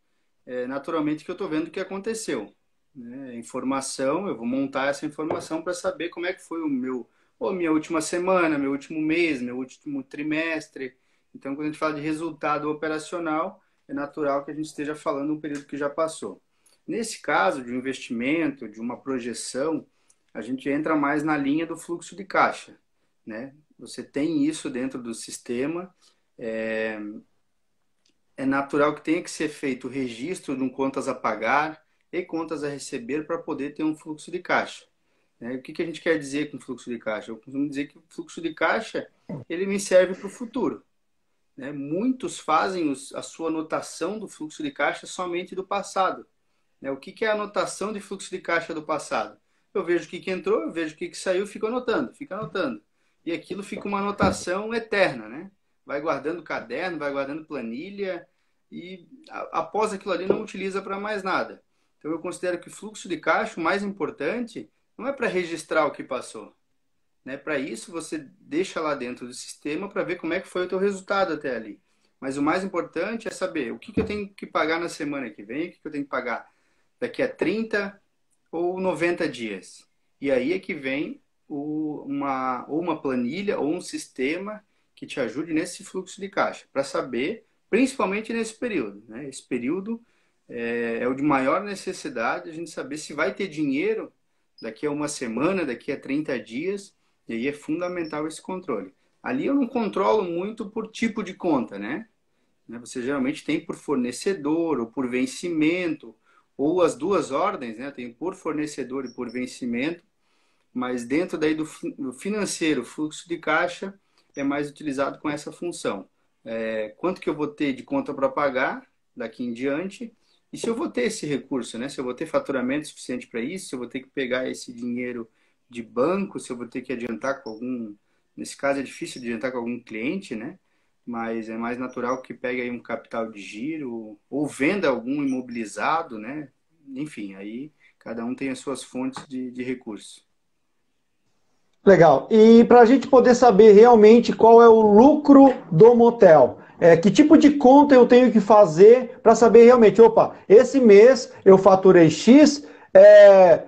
é, naturalmente que eu estou vendo o que aconteceu né, informação, eu vou montar essa informação para saber como é que foi o meu, ou minha última semana, meu último mês, meu último trimestre. Então, quando a gente fala de resultado operacional, é natural que a gente esteja falando um período que já passou. Nesse caso de um investimento, de uma projeção, a gente entra mais na linha do fluxo de caixa, né? Você tem isso dentro do sistema, é, é natural que tenha que ser feito o registro de um contas a pagar, e contas a receber para poder ter um fluxo de caixa. Né? O que, que a gente quer dizer com fluxo de caixa? Eu costumo dizer que o fluxo de caixa ele me serve para o futuro. Né? Muitos fazem os, a sua anotação do fluxo de caixa somente do passado. Né? O que, que é a anotação de fluxo de caixa do passado? Eu vejo o que, que entrou, eu vejo o que, que saiu, fico anotando, fico anotando. E aquilo fica uma anotação eterna, né? Vai guardando caderno, vai guardando planilha e após aquilo ali não utiliza para mais nada. Então, eu considero que o fluxo de caixa, o mais importante, não é para registrar o que passou. Né? Para isso, você deixa lá dentro do sistema para ver como é que foi o teu resultado até ali. Mas o mais importante é saber o que, que eu tenho que pagar na semana que vem, o que, que eu tenho que pagar daqui a 30 ou 90 dias. E aí é que vem o, uma, ou uma planilha ou um sistema que te ajude nesse fluxo de caixa, para saber, principalmente nesse período. Né? Esse período é, é o de maior necessidade a gente saber se vai ter dinheiro daqui a uma semana, daqui a 30 dias, e aí é fundamental esse controle. Ali eu não controlo muito por tipo de conta, né? né você geralmente tem por fornecedor ou por vencimento, ou as duas ordens, né? Tem por fornecedor e por vencimento, mas dentro daí do, financeiro, fluxo de caixa é mais utilizado com essa função. É, quanto que eu vou ter de conta para pagar daqui em diante e se eu vou ter esse recurso, né? Se eu vou ter faturamento suficiente para isso, se eu vou ter que pegar esse dinheiro de banco, se eu vou ter que adiantar com algum. Nesse caso é difícil adiantar com algum cliente, né? Mas é mais natural que pegue aí um capital de giro ou venda algum imobilizado, né? Enfim, aí cada um tem as suas fontes de, de recurso. Legal. E para a gente poder saber realmente qual é o lucro do motel, é, que tipo de conta eu tenho que fazer para saber realmente, opa, esse mês eu faturei X, é,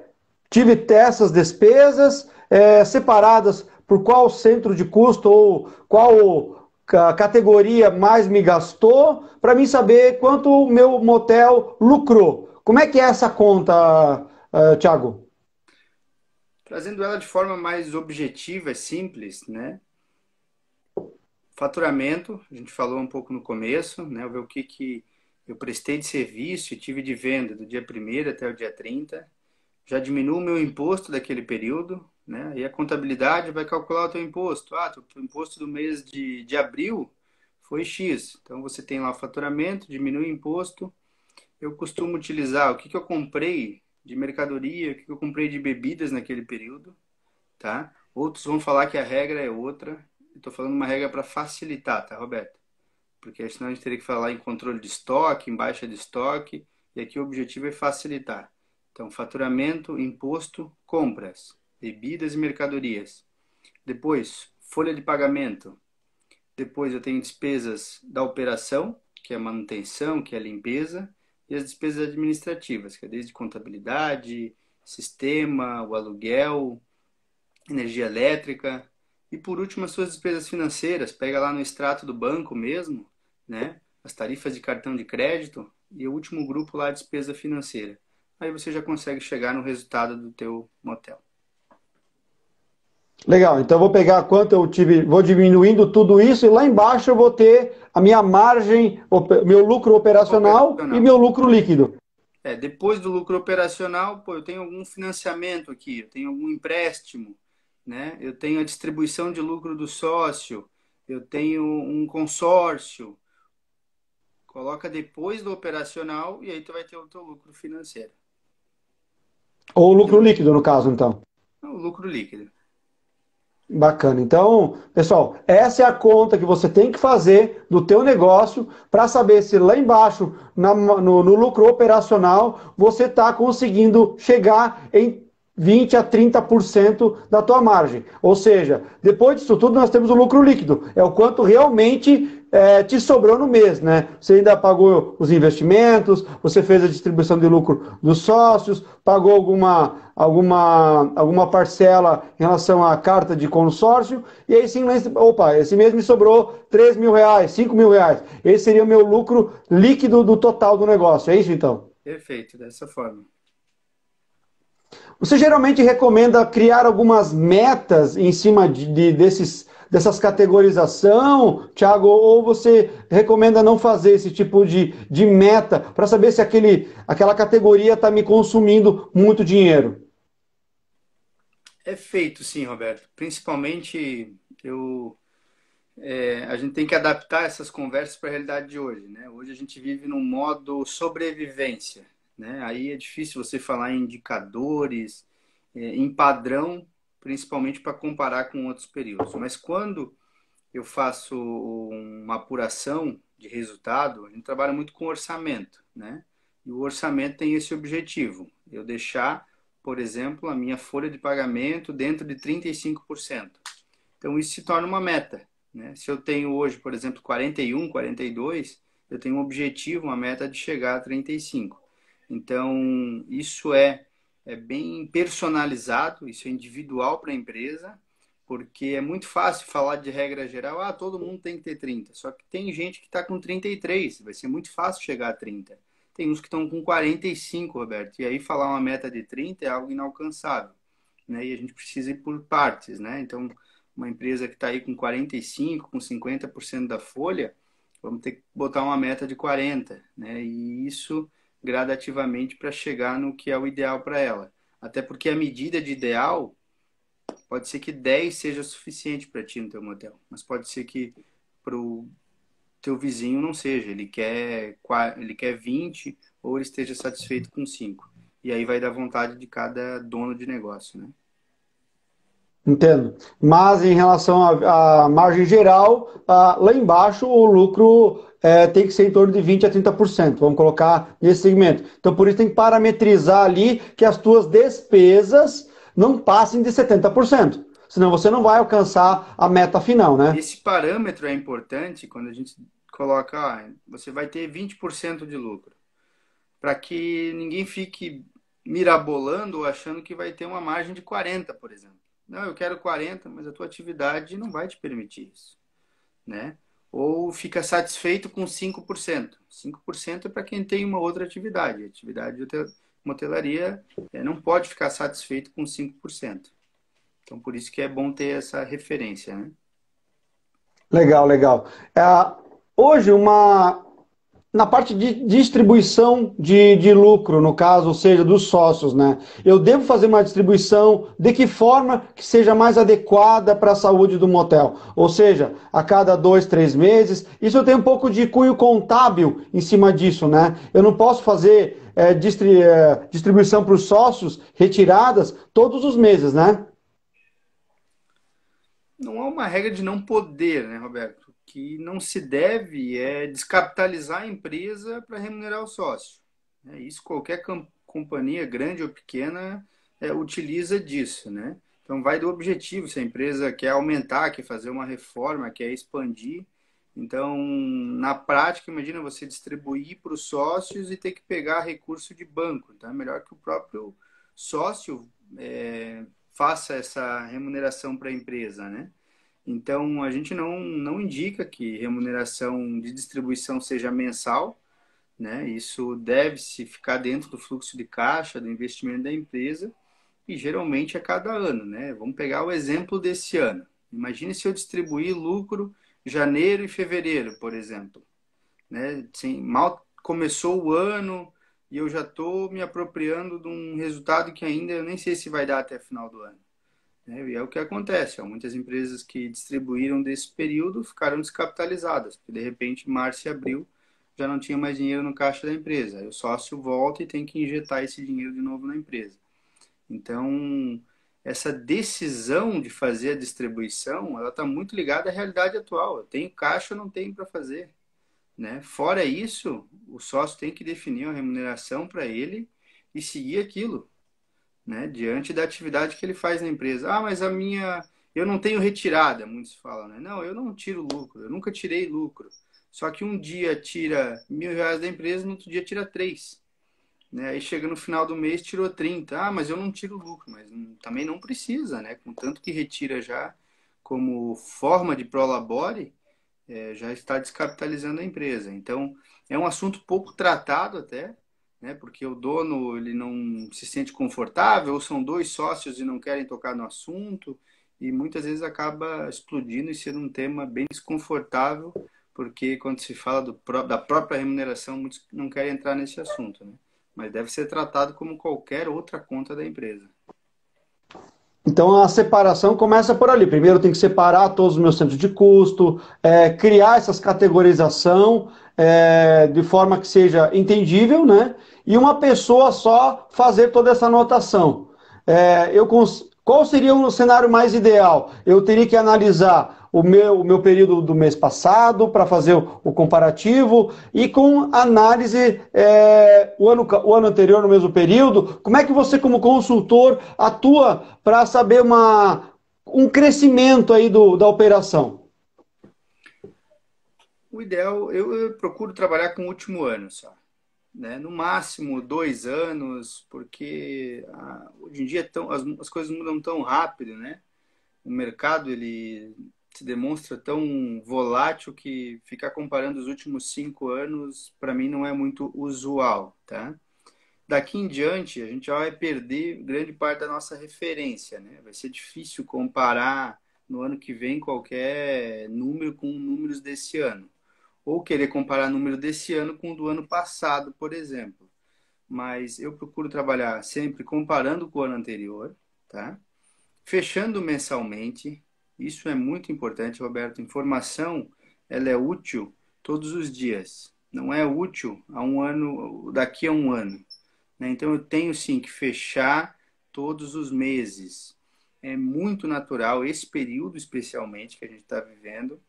tive essas despesas é, separadas por qual centro de custo ou qual categoria mais me gastou, para mim saber quanto o meu motel lucrou. Como é que é essa conta, uh, é, Tiago? Trazendo ela de forma mais objetiva e simples, né? Faturamento, a gente falou um pouco no começo, né? Ver o que, que eu prestei de serviço e tive de venda do dia 1 até o dia 30. Já diminuo o meu imposto daquele período, né? E a contabilidade vai calcular o teu imposto. Ah, o imposto do mês de, de abril foi X. Então você tem lá faturamento, diminui o imposto. Eu costumo utilizar o que, que eu comprei de mercadoria, o que, que eu comprei de bebidas naquele período, tá? Outros vão falar que a regra é outra. Estou falando uma regra para facilitar, tá, Roberto? Porque senão a gente teria que falar em controle de estoque, em baixa de estoque, e aqui o objetivo é facilitar. Então, faturamento, imposto, compras, bebidas e mercadorias. Depois, folha de pagamento. Depois eu tenho despesas da operação, que é a manutenção, que é a limpeza, e as despesas administrativas, que é desde contabilidade, sistema, o aluguel, energia elétrica, e por último, as suas despesas financeiras. Pega lá no extrato do banco mesmo, né? As tarifas de cartão de crédito e o último grupo lá, despesa financeira. Aí você já consegue chegar no resultado do teu motel. Legal, então vou pegar quanto eu tive, vou diminuindo tudo isso e lá embaixo eu vou ter a minha margem, meu lucro operacional, operacional. e meu lucro líquido. É, depois do lucro operacional, pô, eu tenho algum financiamento aqui, eu tenho algum empréstimo, né? Eu tenho a distribuição de lucro do sócio, eu tenho um consórcio. Coloca depois do operacional e aí tu vai ter o teu lucro financeiro. Ou lucro líquido, no caso, então. O lucro líquido. Bacana. Então, pessoal, essa é a conta que você tem que fazer do teu negócio para saber se lá embaixo, na, no, no lucro operacional, você está conseguindo chegar em 20 a 30% da tua margem. Ou seja, depois disso tudo nós temos o lucro líquido, é o quanto realmente é, te sobrou no mês, né? Você ainda pagou os investimentos, você fez a distribuição de lucro dos sócios, pagou alguma, alguma, alguma parcela em relação à carta de consórcio, e aí sim, opa, esse mês me sobrou 3 mil reais, 5 mil reais. Esse seria o meu lucro líquido do total do negócio, é isso então? Perfeito, dessa forma. Você geralmente recomenda criar algumas metas em cima de, de desses, dessas categorização, Thiago, ou você recomenda não fazer esse tipo de, de meta para saber se aquele, aquela categoria está me consumindo muito dinheiro? É feito, sim, Roberto. Principalmente eu é, a gente tem que adaptar essas conversas para a realidade de hoje. Né? Hoje a gente vive num modo sobrevivência. Né? Aí é difícil você falar em indicadores, é, em padrão, principalmente para comparar com outros períodos. Mas quando eu faço uma apuração de resultado, a gente trabalha muito com orçamento, né? E o orçamento tem esse objetivo, eu deixar, por exemplo, a minha folha de pagamento dentro de 35%. Então isso se torna uma meta, né? Se eu tenho hoje, por exemplo, 41, 42, eu tenho um objetivo, uma meta de chegar a 35. Então, isso é, é bem personalizado, isso é individual para a empresa, porque é muito fácil falar de regra geral, ah, todo mundo tem que ter 30. Só que tem gente que está com 33, vai ser muito fácil chegar a 30. Tem uns que estão com 45, Roberto, e aí falar uma meta de 30 é algo inalcançável. Né? E a gente precisa ir por partes, né? Então, uma empresa que está aí com 45, com 50% da folha, vamos ter que botar uma meta de 40, né? E isso gradativamente para chegar no que é o ideal para ela. Até porque a medida de ideal pode ser que 10 seja suficiente para ti no teu modelo, mas pode ser que para o teu vizinho não seja, ele quer ele quer 20 ou ele esteja satisfeito com 5. E aí vai dar vontade de cada dono de negócio, né? Entendo. Mas em relação à, margem geral, ah, lá embaixo o lucro é, tem que ser em torno de 20% a 30%. Vamos colocar nesse segmento. Então, por isso, tem que parametrizar ali que as tuas despesas não passem de 70%. Senão você não vai alcançar a meta final, né? Esse parâmetro é importante quando a gente coloca, ah, você vai ter 20% de lucro. Para que ninguém fique mirabolando ou achando que vai ter uma margem de 40, por exemplo. Não, eu quero 40, mas a tua atividade não vai te permitir isso, né? ou fica satisfeito com 5%. 5% é para quem tem uma outra atividade. Atividade de motelaria é, não pode ficar satisfeito com 5%. Então, por isso que é bom ter essa referência. Né? Legal, legal. É, hoje, uma, na parte de distribuição de, de, lucro, no caso, ou seja, dos sócios, né? Eu devo fazer uma distribuição de que forma que seja mais adequada para a saúde do motel? Ou seja, a cada dois, três meses. Isso eu tenho um pouco de cunho contábil em cima disso, né? Eu não posso fazer é, distri é, distribuição para os sócios retiradas todos os meses, né? Não há uma regra de não poder, né, Roberto? que não se deve é, descapitalizar a empresa para remunerar o sócio. É isso qualquer companhia, grande ou pequena, é, utiliza disso, né? Então vai do objetivo, se a empresa quer aumentar, quer fazer uma reforma, quer expandir. Então, na prática, imagina você distribuir para os sócios e ter que pegar recurso de banco. Então, é melhor que o próprio sócio é, faça essa remuneração para a empresa, né? Então, a gente não, não indica que remuneração de distribuição seja mensal, né? Isso deve-se ficar dentro do fluxo de caixa, do investimento da empresa, e geralmente é cada ano, né? Vamos pegar o exemplo desse ano. Imagine se eu distribuir lucro janeiro e fevereiro, por exemplo. Né? mal começou o ano e eu já estou me apropriando de um resultado que ainda eu nem sei se vai dar até final do ano. Né? E é o que acontece. Ó. Muitas empresas que distribuíram desse período ficaram descapitalizadas, porque de repente, março e abril, já não tinha mais dinheiro no caixa da empresa. Aí o sócio volta e tem que injetar esse dinheiro de novo na empresa. Então, essa decisão de fazer a distribuição, ela está muito ligada à realidade atual. Eu tenho caixa, eu não tenho para fazer. Né? Fora isso, o sócio tem que definir uma remuneração para ele e seguir aquilo né? Diante da atividade que ele faz na empresa. Ah, mas a minha. Eu não tenho retirada, muitos falam, né? Não, eu não tiro lucro, eu nunca tirei lucro. Só que um dia tira mil reais da empresa, no outro dia tira três. Né? Aí chega no final do mês, tirou 30. Ah, mas eu não tiro lucro, mas também não precisa, né? Com tanto que retira já como forma de prolabore, é, eh, já está descapitalizando a empresa. Então, é um assunto pouco tratado até, né? Porque o dono ele não se sente confortável, ou são dois sócios e não querem tocar no assunto, e muitas vezes acaba explodindo e sendo um tema bem desconfortável, porque quando se fala do, da própria remuneração, muitos não querem entrar nesse assunto, né? Mas deve ser tratado como qualquer outra conta da empresa. Então a separação começa por ali. Primeiro tem que separar todos os meus centros de custo, é, criar essas categorização é, de forma que seja entendível, né? e uma pessoa só fazer toda essa anotação. É, eu cons... Qual seria o cenário mais ideal? Eu teria que analisar o meu, o meu período do mês passado para fazer o, o, comparativo e com análise é, o, ano, o ano anterior no mesmo período. Como é que você, como consultor, atua para saber uma, um crescimento aí do, da operação? O ideal, eu, eu procuro trabalhar com o último ano só né? no máximo dois anos, porque ah, hoje em dia é tão, as, as, coisas mudam tão rápido, né? O mercado ele se demonstra tão volátil que ficar comparando os últimos cinco anos para mim não é muito usual, tá? Daqui em diante a gente já vai perder grande parte da nossa referência, né? Vai ser difícil comparar no ano que vem qualquer número com números desse ano ou querer comparar o número desse ano com o do ano passado, por exemplo. Mas eu procuro trabalhar sempre comparando com o ano anterior, tá? Fechando mensalmente, isso é muito importante, Roberto. Informação, ela é útil todos os dias. Não é útil a um ano, daqui a um ano. Né? Então eu tenho sim que fechar todos os meses. É muito natural esse período, especialmente que a gente está vivendo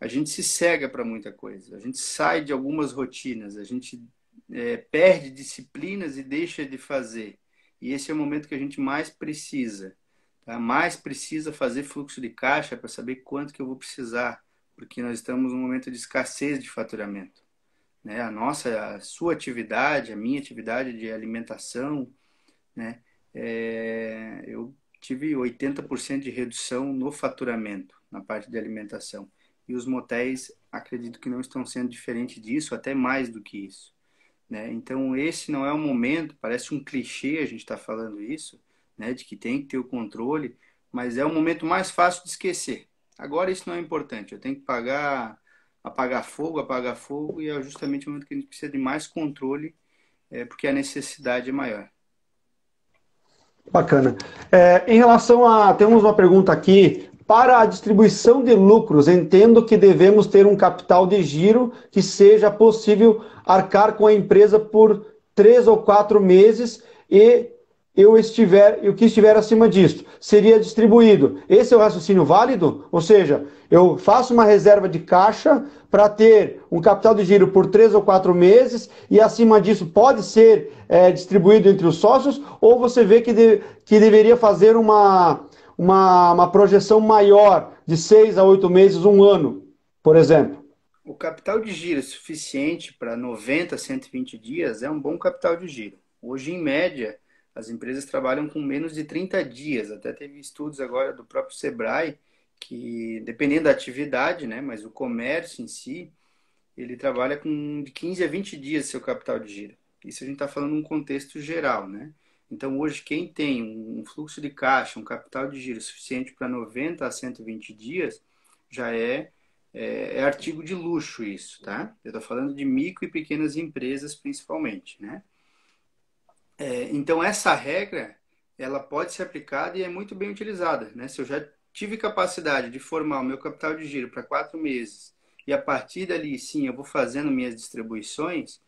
a gente se cega para muita coisa, a gente sai de algumas rotinas, a gente é, perde disciplinas e deixa de fazer. E esse é o momento que a gente mais precisa. Tá? Mais precisa fazer fluxo de caixa para saber quanto que eu vou precisar, porque nós estamos num momento de escassez de faturamento. Né? A nossa, a sua atividade, a minha atividade de alimentação, né? É, eu tive 80% de redução no faturamento na parte de alimentação e os motéis acredito que não estão sendo diferente disso, até mais do que isso. Né? Então, esse não é o momento, parece um clichê a gente estar tá falando isso, né? de que tem que ter o controle, mas é o momento mais fácil de esquecer. Agora isso não é importante, eu tenho que pagar, apagar fogo, apagar fogo, e é justamente o momento que a gente precisa de mais controle, é, porque a necessidade é maior. Bacana. É, em relação a. Temos uma pergunta aqui para a distribuição de lucros, entendo que devemos ter um capital de giro que seja possível arcar com a empresa por três ou quatro meses e eu estiver, o que estiver acima disto seria distribuído. Esse é o raciocínio válido? Ou seja, eu faço uma reserva de caixa para ter um capital de giro por três ou quatro meses e acima disso pode ser é, distribuído entre os sócios, ou você vê que, de, que deveria fazer uma uma, uma projeção maior de seis a oito meses, um ano, por exemplo. O capital de giro é suficiente para 90, 120 dias é um bom capital de giro. Hoje, em média, as empresas trabalham com menos de 30 dias. Até teve estudos agora do próprio Sebrae que, dependendo da atividade, né, mas o comércio em si, ele trabalha com de 15 a 20 dias seu capital de giro. Isso a gente está falando num contexto geral, né? Então, hoje, quem tem um fluxo de caixa, um capital de giro suficiente para 90 a 120 dias, já é, é, é artigo de luxo isso, tá? Eu estou falando de micro e pequenas empresas, principalmente, né? É, então, essa regra, ela pode ser aplicada e é muito bem utilizada, né? Se eu já tive capacidade de formar o meu capital de giro para quatro meses e a partir dali, sim, eu vou fazendo minhas distribuições,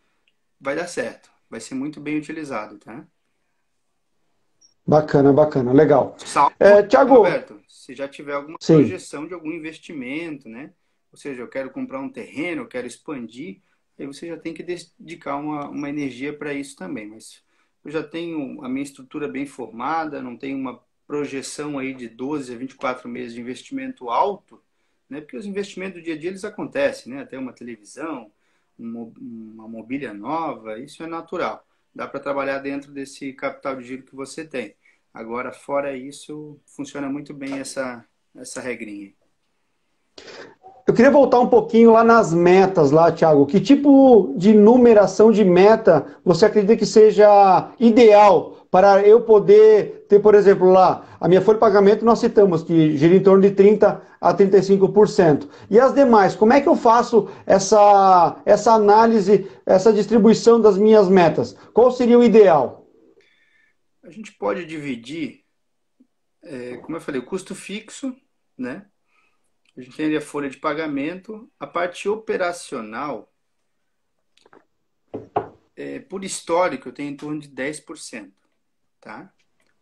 vai dar certo. Vai ser muito bem utilizado, tá? Bacana, bacana, legal. Salve, é, Tiago. Roberto, se já tiver alguma Sim. projeção de algum investimento, né? Ou seja, eu quero comprar um terreno, eu quero expandir, aí você já tem que dedicar uma, uma energia para isso também. Mas eu já tenho a minha estrutura bem formada, não tenho uma projeção aí de 12 a 24 meses de investimento alto, né? Porque os investimentos do dia a dia eles acontecem, né? Até uma televisão, uma mobília nova, isso é natural dá para trabalhar dentro desse capital de giro que você tem. Agora, fora isso, funciona muito bem essa, essa regrinha. Eu queria voltar um pouquinho lá nas metas, lá, Thiago. Que tipo de numeração de meta você acredita que seja ideal para eu poder ter, por exemplo, lá, a minha folha de pagamento nós citamos que gira em torno de 30% a 35%. E as demais, como é que eu faço essa, essa análise, essa distribuição das minhas metas? Qual seria o ideal? A gente pode dividir, é, como eu falei, o custo fixo, né? A gente tem a folha de pagamento, a parte operacional, é, por histórico, eu tenho em torno de 10%. Tá?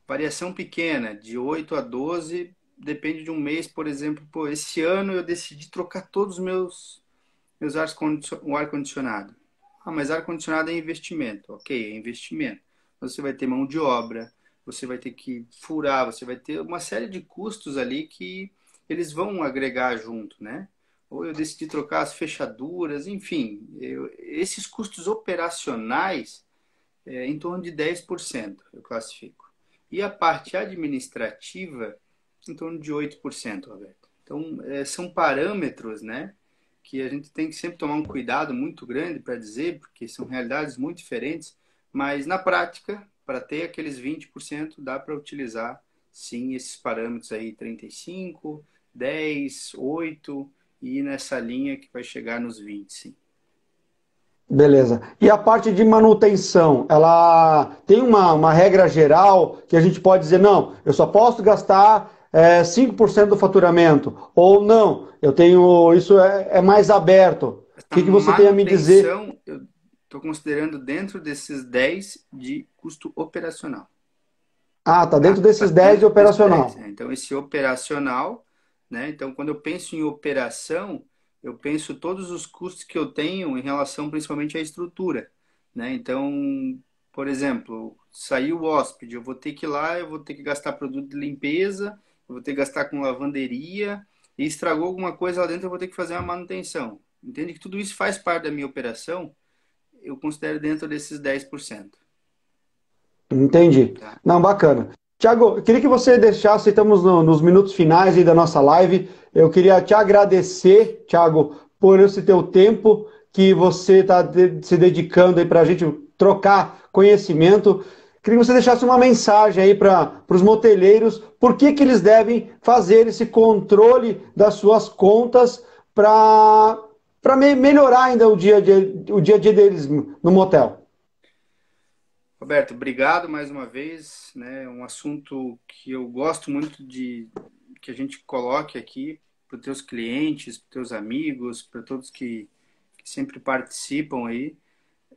Variação pequena, de 8 a 12, depende de um mês, por exemplo. Pô, esse ano eu decidi trocar todos os meus, meus ar o ar-condicionado. Ah, mas ar-condicionado é investimento. Ok, é investimento. Você vai ter mão de obra, você vai ter que furar, você vai ter uma série de custos ali que eles vão agregar junto, né? Ou eu decidi trocar as fechaduras, enfim, eu, esses custos operacionais é, em torno de 10%, eu classifico. E a parte administrativa, em torno de 8%, Roberto. Então, é, são parâmetros, né? Que a gente tem que sempre tomar um cuidado muito grande para dizer, porque são realidades muito diferentes, mas na prática, para ter aqueles 20%, dá para utilizar sim esses parâmetros aí 35, 10, 8 e nessa linha que vai chegar nos 20, sim. Beleza. E a parte de manutenção, ela tem uma, uma regra geral que a gente pode dizer, não, eu só posso gastar é, 5% do faturamento. Ou não, eu tenho. Isso é, é mais aberto. O que, que você tem a me dizer? Eu estou considerando dentro desses 10 de custo operacional. Ah, tá dentro ah, desses tá 10 de operacional. 10, né? Então, esse operacional, né? Então, quando eu penso em operação, eu penso todos os custos que eu tenho em relação principalmente à estrutura. Né? Então, por exemplo, saiu o hóspede, eu vou ter que ir lá, eu vou ter que gastar produto de limpeza, eu vou ter que gastar com lavanderia, e estragou alguma coisa lá dentro, eu vou ter que fazer uma manutenção. Entende que tudo isso faz parte da minha operação, eu considero dentro desses 10%. Entendi. Tá? Não, bacana. Tiago, queria que você deixasse, estamos no, nos minutos finais da nossa live, eu queria te agradecer, Tiago, por esse teu tempo que você está de, se dedicando aí para a gente trocar conhecimento. Queria que você deixasse uma mensagem aí para os moteleiros, por que, que eles devem fazer esse controle das suas contas para me, melhorar ainda o dia, dia, o dia a dia deles no motel. Roberto, obrigado mais uma vez. Né? Um assunto que eu gosto muito de que a gente coloque aqui para os teus clientes, para os teus amigos, para todos que, que, sempre participam aí,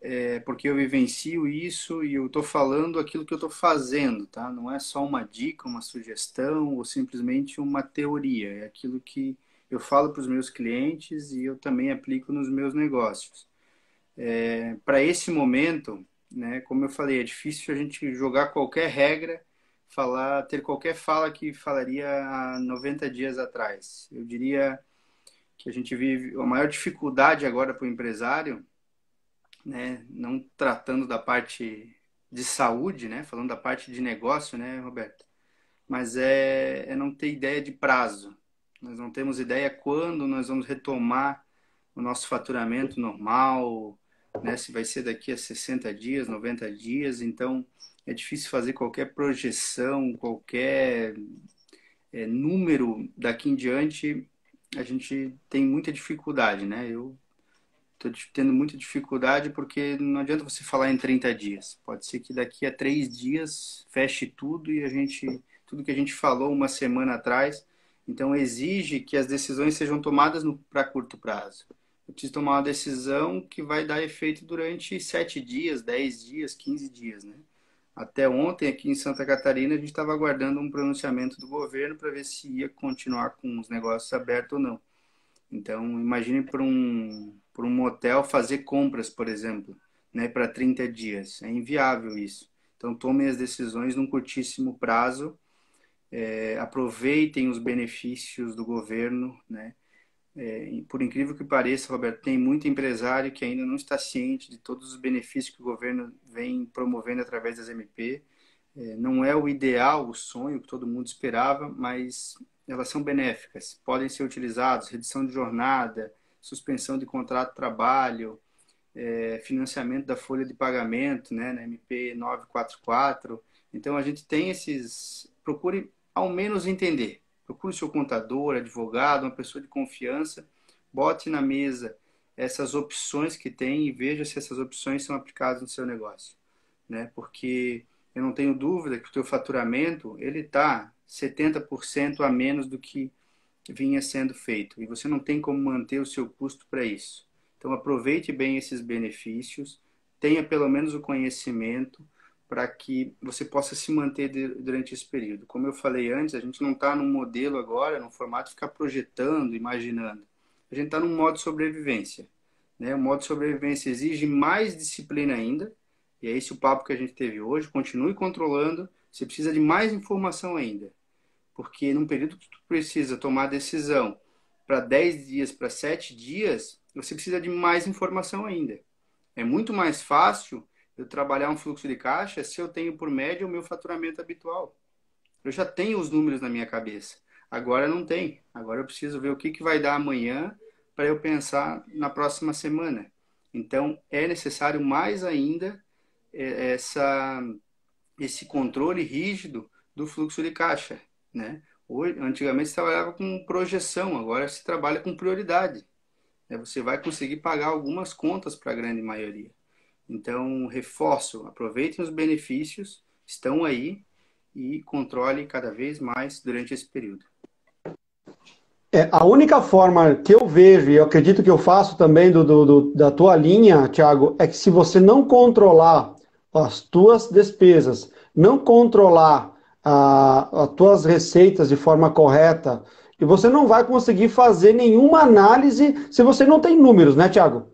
é, porque eu vivencio isso e eu estou falando aquilo que eu estou fazendo, tá? Não é só uma dica, uma sugestão ou simplesmente uma teoria. É aquilo que eu falo para os meus clientes e eu também aplico nos meus negócios. É, para esse momento né? Como eu falei, é difícil a gente jogar qualquer regra, falar, ter qualquer fala que falaria há 90 dias atrás. Eu diria que a gente vive a maior dificuldade agora para o empresário, né? Não tratando da parte de saúde, né? Falando da parte de negócio, né, Roberto? Mas é, é não ter ideia de prazo. Nós não temos ideia quando nós vamos retomar o nosso faturamento normal, né? Se vai ser daqui a 60 dias, 90 dias, então é difícil fazer qualquer projeção, qualquer é, número daqui em diante. A gente tem muita dificuldade, né? Eu estou tendo muita dificuldade porque não adianta você falar em 30 dias. Pode ser que daqui a três dias feche tudo e a gente tudo que a gente falou uma semana atrás. Então exige que as decisões sejam tomadas para curto prazo eu preciso tomar uma decisão que vai dar efeito durante sete dias, dez dias, quinze dias, né? Até ontem, aqui em Santa Catarina, a gente estava aguardando um pronunciamento do governo para ver se ia continuar com os negócios abertos ou não. Então, imagine para um, um motel fazer compras, por exemplo, né, para 30 dias. É inviável isso. Então, tomem as decisões num curtíssimo prazo, é, aproveitem os benefícios do governo, né? É, por incrível que pareça, Roberto, tem muito empresário que ainda não está ciente de todos os benefícios que o governo vem promovendo através das MP. É, não é o ideal, o sonho que todo mundo esperava, mas elas são benéficas. Podem ser utilizados redução de jornada, suspensão de contrato de trabalho, é, financiamento da folha de pagamento, né, na MP 944. Então a gente tem esses. Procure ao menos entender Procure seu contador, advogado, uma pessoa de confiança, bote na mesa essas opções que tem e veja se essas opções são aplicadas no seu negócio, né? Porque eu não tenho dúvida que o teu faturamento ele está 70% a menos do que vinha sendo feito e você não tem como manter o seu custo para isso. Então aproveite bem esses benefícios, tenha pelo menos o conhecimento para que você possa se manter de, durante esse período. Como eu falei antes, a gente não está num modelo agora, num formato ficar projetando, imaginando. A gente está num modo sobrevivência. Né? O modo sobrevivência exige mais disciplina ainda, e é esse o papo que a gente teve hoje. Continue controlando, você precisa de mais informação ainda. Porque num período que tu precisa tomar decisão para 10 dias, para 7 dias, você precisa de mais informação ainda. É muito mais fácil eu trabalhar um fluxo de caixa se eu tenho por média o meu faturamento habitual. Eu já tenho os números na minha cabeça. Agora não tem. Agora eu preciso ver o que, que vai dar amanhã para eu pensar na próxima semana. Então é necessário mais ainda é, essa, esse controle rígido do fluxo de caixa. Né? antigamente se trabalhava com projeção, agora se trabalha com prioridade. Né? Você vai conseguir pagar algumas contas para a grande maioria. Então, reforço, aproveitem os benefícios, estão aí e controle cada vez mais durante esse período. É, a única forma que eu vejo, e eu acredito que eu faço também do, do, do, da tua linha, Thiago, é que se você não controlar as tuas despesas, não controlar as tuas receitas de forma correta, e você não vai conseguir fazer nenhuma análise se você não tem números, né, Thiago?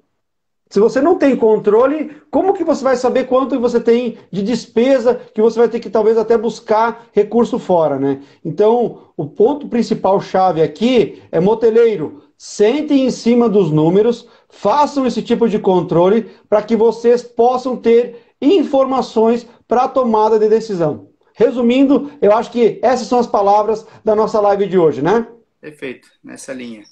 Se você não tem controle, como que você vai saber quanto você tem de despesa que você vai ter que talvez até buscar recurso fora, né? Então, o ponto principal chave aqui é moteleiro, sentem em cima dos números, façam esse tipo de controle para que vocês possam ter informações para tomada de decisão. Resumindo, eu acho que essas são as palavras da nossa live de hoje, né? Perfeito, nessa linha.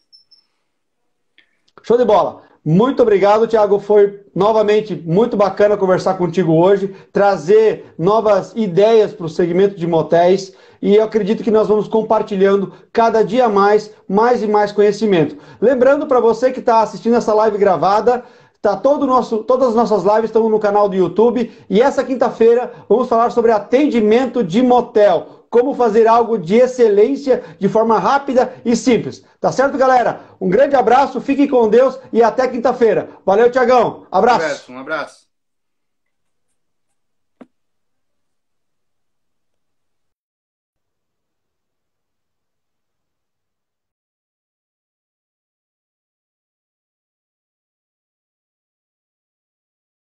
Show de bola. Muito obrigado, Tiago. Foi novamente muito bacana conversar contigo hoje, trazer novas ideias para o segmento de motéis e eu acredito que nós vamos compartilhando cada dia mais, mais e mais conhecimento. Lembrando para você que está assistindo essa live gravada, tá todo nosso, todas as nossas lives estão no canal do YouTube e essa quinta-feira vamos falar sobre atendimento de motel como fazer algo de excelência de forma rápida e simples. Tá certo, galera? Um grande abraço, fique com Deus e até quinta-feira. Valeu, Tiagão. Abraço. Um abraço. Um abraço.